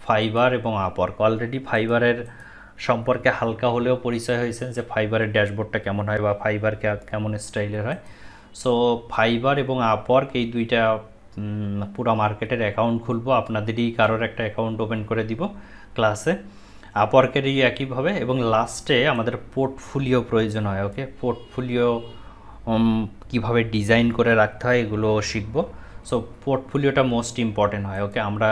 ফাইবার এবং আপওয়ার্ক অলরেডি ফাইবারের সম্পর্কে হালকা হলেও পরিচয় হয়েছে যে ফাইবারের ড্যাশবোর্ডটা কেমন হয় বা ফাইবার কেমন স্টাইলের হয় সো ফাইবার এবং আপওয়ার্ক এই দুইটা পুরো মার্কেটের অ্যাকাউন্ট খুলবো আপনাদেরই কারোর একটা অ্যাকাউন্ট ওপেন করে দিব ক্লাসে আপওয়ার্কেরই একইভাবে এবং লাস্টে আমাদের পোর্টফোলিও প্রয়োজন হয় ওকে পোর্টফোলিও কিভাবে ডিজাইন করে রাখতে হয় এগুলো শিখব সো পোর্টফোলিওটা মোস্ট ইম্পর্টেন্ট হয় ওকে আমরা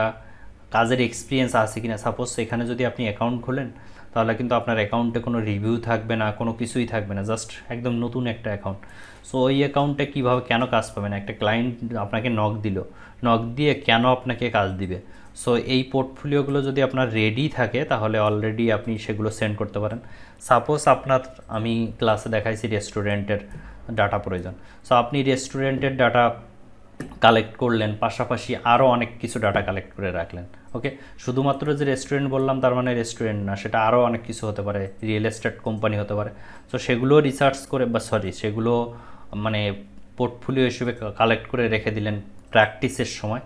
কাজের এক্সপিরিয়েন্স আছে কিনা সাপোজ এখানে যদি আপনি অ্যাকাউন্ট খোলেন তাহলে কিন্তু আপনার অ্যাকাউন্টে কোনো রিভিউ থাকবে না কোনো কিছুই থাকবে না জাস্ট একদম নতুন একটা অ্যাকাউন্ট সো ওই অ্যাকাউন্টে কীভাবে কেন কাজ পাবেন একটা ক্লায়েন্ট আপনাকে নক দিল নক দিয়ে কেন আপনাকে কাজ দিবে সো এই পোর্টফোলিওগুলো যদি আপনার রেডি থাকে তাহলে অলরেডি আপনি সেগুলো সেন্ড করতে পারেন সাপোজ আপনার আমি ক্লাসে দেখাইছি রেস্টুরেন্টের ডাটা প্রয়োজন সো আপনি রেস্টুরেন্টের ডাটা কালেক্ট করলেন পাশাপাশি আরও অনেক কিছু ডাটা কালেক্ট করে রাখলেন ওকে শুধুমাত্র যে রেস্টুরেন্ট বললাম তার মানে রেস্টুরেন্ট না সেটা আরও অনেক কিছু হতে পারে রিয়েল এস্টেট কোম্পানি হতে পারে সো সেগুলো রিসার্চ করে বা সরি সেগুলো মানে পোর্টফোলিও হিসেবে কালেক্ট করে রেখে দিলেন প্র্যাকটিসের সময়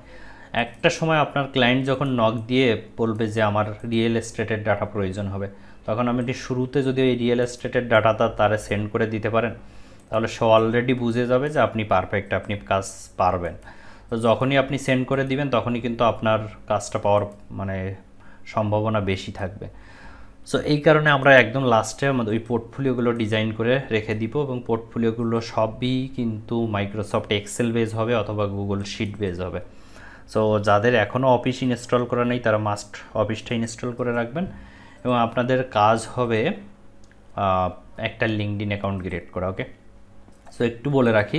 একটা সময় আপনার ক্লায়েন্ট যখন নক দিয়ে বলবে যে আমার রিয়েল এস্টেটের ডাটা প্রয়োজন হবে তখন আপনি শুরুতে যদি ওই রিয়েল এস্টেটের ডাটাটা তারে সেন্ড করে দিতে পারেন তাহলে সে অলরেডি বুঝে যাবে যে আপনি পারফেক্ট আপনি কাজ পারবেন তো যখনই আপনি সেন্ড করে দিবেন তখনই কিন্তু আপনার কাজটা পাওয়ার মানে সম্ভাবনা বেশি থাকবে সো এই কারণে আমরা একদম লাস্টে আমাদের ওই পোর্টফোলিওগুলো ডিজাইন করে রেখে দিব এবং পোর্টফোলিওগুলো সবই কিন্তু মাইক্রোসফট এক্সেল বেজ হবে অথবা গুগল শিট বেজ হবে সো যাদের এখনও অফিস ইনস্টল করা নেই তারা মাস্ট অফিসটা ইনস্টল করে রাখবেন এবং আপনাদের কাজ হবে একটা লিঙ্কডিন অ্যাকাউন্ট ক্রিয়েট করা ওকে সো একটু বলে রাখি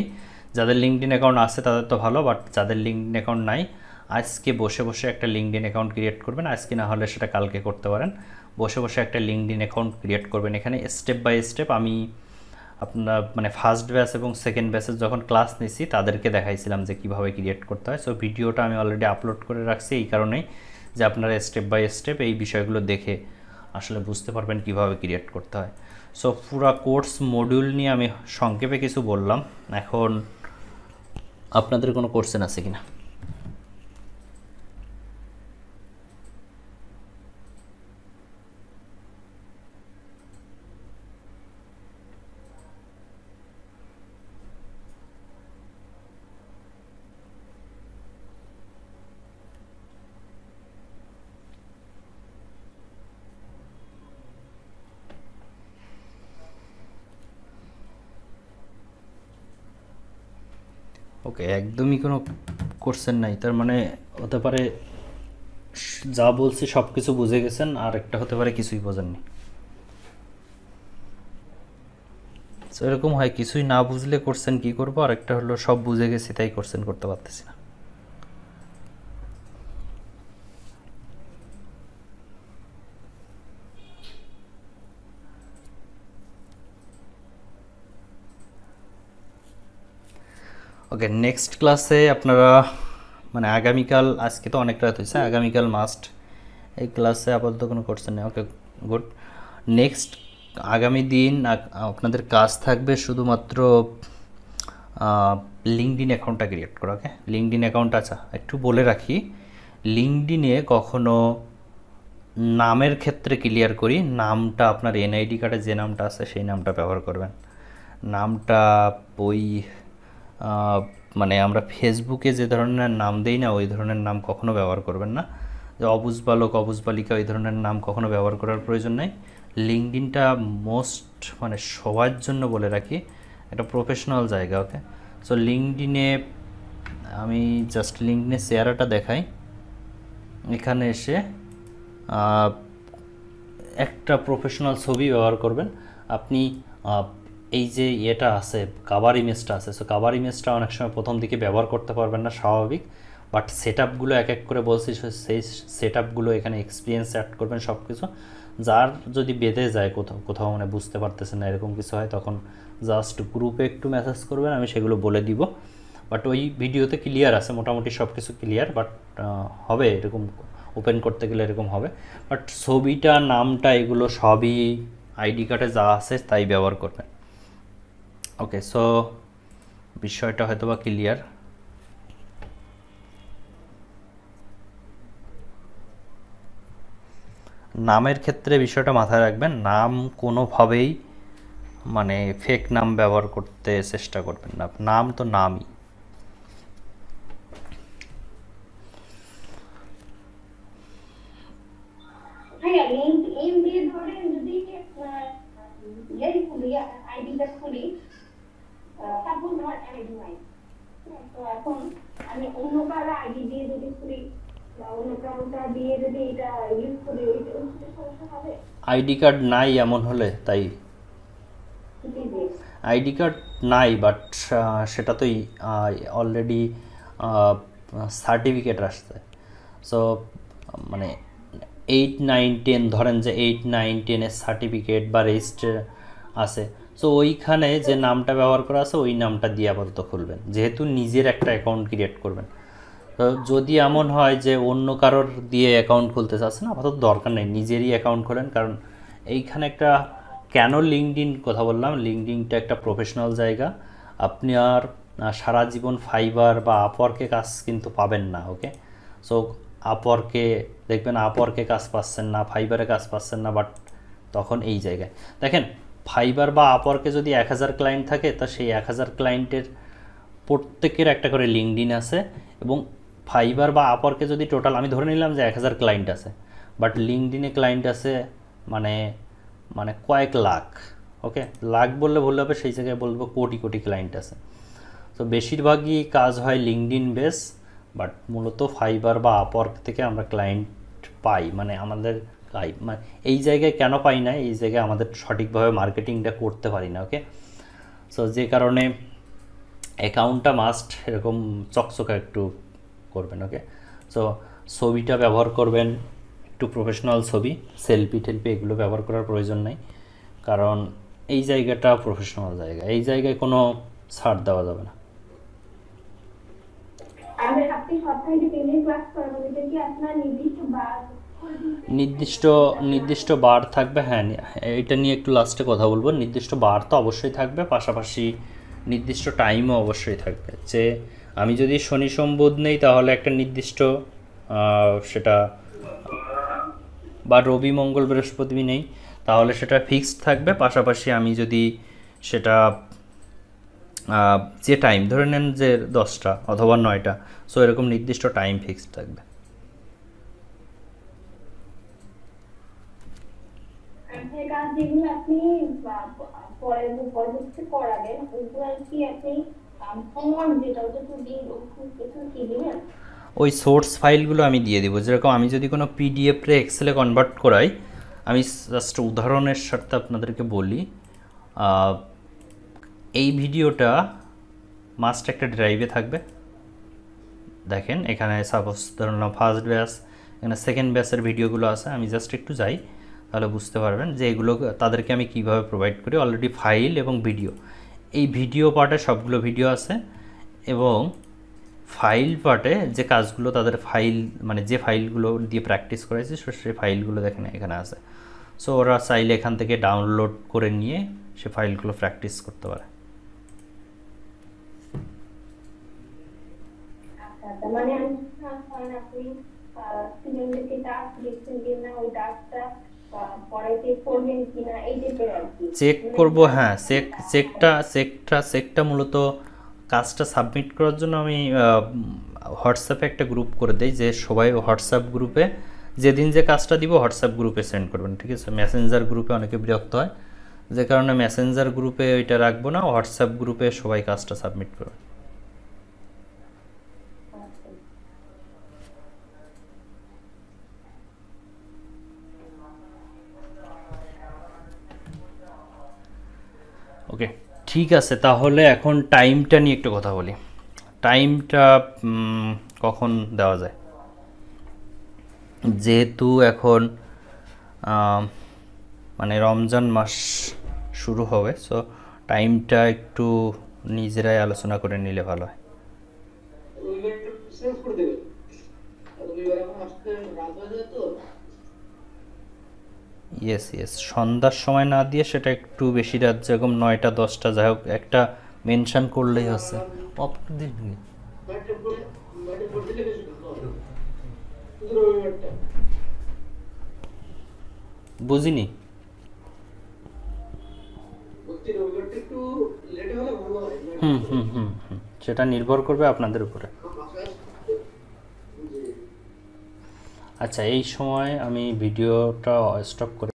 যাদের লিঙ্কডিন অ্যাকাউন্ট আছে তাদের তো ভালো বাট যাদের লিঙ্কডিন অ্যাকাউন্ট নাই আজকে বসে বসে একটা লিঙ্কডিন অ্যাকাউন্ট ক্রিয়েট করবেন আজকে না হলে সেটা কালকে করতে পারেন বসে বসে একটা লিঙ্কডিন অ্যাকাউন্ট ক্রিয়েট করবেন এখানে স্টেপ বাই স্টেপ আমি আপনার মানে ফার্স্ট ব্যাচ এবং সেকেন্ড ব্যাচের যখন ক্লাস নিছি তাদেরকে দেখাইছিলাম যে কিভাবে ক্রিয়েট করতে হয় সো ভিডিওটা আমি অলরেডি আপলোড করে রাখছি এই কারণেই যে আপনারা স্টেপ বাই স্টেপ এই বিষয়গুলো দেখে আসলে বুঝতে পারবেন কিভাবে ক্রিয়েট করতে হয় সো পুরো কোর্স মডিউল নিয়ে আমি সংক্ষেপে কিছু বললাম এখন আপনাদের কোনো কোশ্চেন আছে কিনা ওকে একদমই কোনো কোশ্চেন নাই তার মানে হতে পারে যা বলছি সব কিছু বুঝে গেছেন আর একটা হতে পারে কিছুই বোঝেননি তো এরকম হয় কিছুই না বুঝলে কোশ্চেন কি করবো আর একটা হলো সব বুঝে গেছি তাই কোশ্চেন করতে পারতেছি না ওকে নেক্সট ক্লাসে আপনারা মানে আগামীকাল আজকে তো অনেক রাত হয়েছে আগামীকাল মাস্ট এই ক্লাসে আপাতত কোনো কোর্সেন নেই ওকে গুড নেক্সট আগামী দিন আপনাদের কাজ থাকবে শুধুমাত্র লিঙ্কডিন অ্যাকাউন্টটা ক্রিয়েট করা ওকে লিঙ্কডিন অ্যাকাউন্ট আচ্ছা একটু বলে রাখি লিঙ্কডিনে কখনো নামের ক্ষেত্রে ক্লিয়ার করি নামটা আপনার এনআইডি কার্ডে যে নামটা আছে সেই নামটা ব্যবহার করবেন নামটা বই মানে আমরা ফেসবুকে যে ধরনের নাম দেই না ওই ধরনের নাম কখনো ব্যবহার করবেন না যে অবুজ বালক অবুজ বালিকা ওই ধরনের নাম কখনো ব্যবহার করার প্রয়োজন নেই লিঙ্কডিনটা মোস্ট মানে সবার জন্য বলে রাখি একটা প্রফেশনাল জায়গা ওকে সো লিঙ্কডিনে আমি জাস্ট লিঙ্কডিনে চেহারাটা দেখাই এখানে এসে একটা প্রফেশনাল ছবি ব্যবহার করবেন আপনি এই যে ইয়েটা আছে কাবার ইমেজটা আছে সো কাবার ইমেজটা অনেক সময় প্রথম দিকে ব্যবহার করতে পারবেন না স্বাভাবিক বাট সেট আপগুলো এক এক করে বলছি সেই সেট আপগুলো এখানে এক্সপিরিয়েন্স অ্যাড করবেন সব কিছু যার যদি বেঁধে যায় কোথাও কোথাও মানে বুঝতে পারতেছে না এরকম কিছু হয় তখন জাস্ট গ্রুপে একটু মেসেজ করবেন আমি সেগুলো বলে দিব বাট ওই ভিডিওতে ক্লিয়ার আছে মোটামুটি সব কিছু ক্লিয়ার বাট হবে এরকম ওপেন করতে গেলে এরকম হবে বাট ছবিটা নামটা এগুলো সবই আইডি কার্ডে যা আছে তাই ব্যবহার করবেন ওকে সো বিষয়টা হয়তো বা ক্লিয়ার নামের ক্ষেত্রে বিষয়টা মাথায় রাখবেন নাম কোনোভাবেই মানে ফেক নাম ব্যবহার করতে চেষ্টা করবেন না নাম তো নামই যদি ইয়ে তো এখন আমি অন্য কারো আইডি দিয়ে যদি করি আইডি কার্ড নাই এমন হলে তাই আইডি কার্ড নাই বাট সেটা তো অলরেডি সার্টিফিকেট আসছে সো মানে এইট নাইন টেন ধরেন যে এইট নাইন টেনের সার্টিফিকেট বা রেজিস্টার আছে সো ওইখানে যে নামটা ব্যবহার করা আছে ওই নামটা দিয়ে আপাতত খুলবেন যেহেতু নিজের একটা অ্যাকাউন্ট ক্রিয়েট করবেন তো যদি এমন হয় যে অন্য কারোর দিয়ে অ্যাকাউন্ট খুলতে চাচ্ছেন আপাতত দরকার নেই নিজেরই অ্যাকাউন্ট খোলেন কারণ এইখানে একটা কেন লিঙ্কড কথা বললাম লিঙ্কড একটা প্রফেশনাল জায়গা আপনি আর সারা জীবন ফাইবার বা আপওয়ার্কে কাজ কিন্তু পাবেন না ওকে সো আপওয়ার্কে দেখবেন আপওয়ার্কে কাজ পাচ্ছেন না ফাইবারে কাজ পাচ্ছেন না বাট তখন এই জায়গায় দেখেন ফাইবার বা আপওয়ার্কে যদি এক হাজার ক্লায়েন্ট থাকে তা সেই এক হাজার ক্লায়েন্টের প্রত্যেকের একটা করে লিঙ্কডিন আছে এবং ফাইবার বা আপওয়ার্কে যদি টোটাল আমি ধরে নিলাম যে এক হাজার ক্লায়েন্ট আছে বাট লিঙ্কডিনে ক্লায়েন্ট আছে মানে মানে কয়েক লাখ ওকে লাখ বললে ভুল হবে সেই জায়গায় বলবো কোটি কোটি ক্লায়েন্ট আছে তো বেশিরভাগই কাজ হয় লিঙ্কডিন বেস বাট মূলত ফাইবার বা আপওয়ার্ক থেকে আমরা ক্লায়েন্ট পাই মানে আমাদের পাই মানে এই জায়গায় কেন পাই না এই জায়গায় আমাদের সঠিকভাবে মার্কেটিংটা করতে পারি না ওকে সো যে কারণে অ্যাকাউন্টটা মাস্ট এরকম চকচকা একটু করবেন ওকে সো ছবিটা ব্যবহার করবেন একটু প্রফেশনাল ছবি সেলফি টেলফি এগুলো ব্যবহার করার প্রয়োজন নাই কারণ এই জায়গাটা প্রফেশনাল জায়গা এই জায়গায় কোনো ছাড় দেওয়া যাবে না আমি আপনি সপ্তাহে তিনদিন ক্লাস করাবেন কি আপনার নির্দিষ্ট বার নির্দিষ্ট নির্দিষ্ট বার থাকবে হ্যাঁ এটা নিয়ে একটু লাস্টে কথা বলবো নির্দিষ্ট বার তো অবশ্যই থাকবে পাশাপাশি নির্দিষ্ট টাইমও অবশ্যই থাকবে যে আমি যদি শনি সম্বোধ নেই তাহলে একটা নির্দিষ্ট সেটা বা রবি মঙ্গল বৃহস্পতি নেই তাহলে সেটা ফিক্সড থাকবে পাশাপাশি আমি যদি সেটা যে টাইম ধরে নেন যে দশটা অথবা নয়টা সো এরকম নির্দিষ্ট টাইম ফিক্সড থাকবে কাজ যেগুলো আপনি করাবেন কি আপনি ওই সোর্স ফাইলগুলো আমি দিয়ে দেবো যেরকম আমি যদি কোনো রে এক্সেলে কনভার্ট করাই আমি জাস্ট উদাহরণের স্বার্থে আপনাদেরকে বলি এই ভিডিওটা মাস্ট একটা ড্রাইভে থাকবে দেখেন এখানে সাপোজ ধরুন ফার্স্ট ব্যাস এখানে সেকেন্ড ব্যাসের ভিডিওগুলো আছে আমি জাস্ট একটু যাই তাহলে বুঝতে পারবেন যে এগুলো তাদেরকে আমি কিভাবে প্রোভাইড করি অলরেডি ফাইল এবং ভিডিও এই ভিডিও পার্টে সবগুলো ভিডিও আছে এবং ফাইল পার্টে যে কাজগুলো তাদের ফাইল মানে যে ফাইলগুলো দিয়ে প্র্যাকটিস করেছে সেই ফাইলগুলো দেখেন এখানে আছে সো ওরা চাইলে এখান থেকে ডাউনলোড করে নিয়ে সে ফাইলগুলো প্র্যাকটিস করতে পারে আচ্ছা, মানে আমি হ্যাঁ, মানে আপনি স্টুডেন্টদেরকে টাস্ক দিচ্ছেন না ওই টাস্কটা চেক করব হ্যাঁ চেক চেকটা চেকটা চেকটা মূলত কাজটা সাবমিট করার জন্য আমি হোয়াটসঅ্যাপে একটা গ্রুপ করে দেই যে সবাই হোয়াটসঅ্যাপ গ্রুপে যেদিন যে কাজটা দিব হোয়াটসঅ্যাপ গ্রুপে সেন্ড করবেন ঠিক আছে মেসেঞ্জার গ্রুপে অনেকে বিরক্ত হয় যে কারণে মেসেঞ্জার গ্রুপে ওইটা রাখবো না হোয়াটসঅ্যাপ গ্রুপে সবাই কাজটা সাবমিট করবেন ওকে ঠিক আছে তাহলে এখন টাইমটা নিয়ে একটু কথা বলি টাইমটা কখন দেওয়া যায় যেহেতু এখন মানে রমজান মাস শুরু হবে সো টাইমটা একটু নিজেরাই আলোচনা করে নিলে ভালো হয় করে দেবে ইয়েস ইয়েস সন্ধ্যার সময় না দিয়ে সেটা একটু বেশি রাত যেরকম নয়টা দশটা যাই হোক একটা মেনশন করলেই হচ্ছে বুঝিনি হুম হুম হুম হুম সেটা নির্ভর করবে আপনাদের উপরে আচ্ছা এই সময় আমি ভিডিওটা স্টপ করে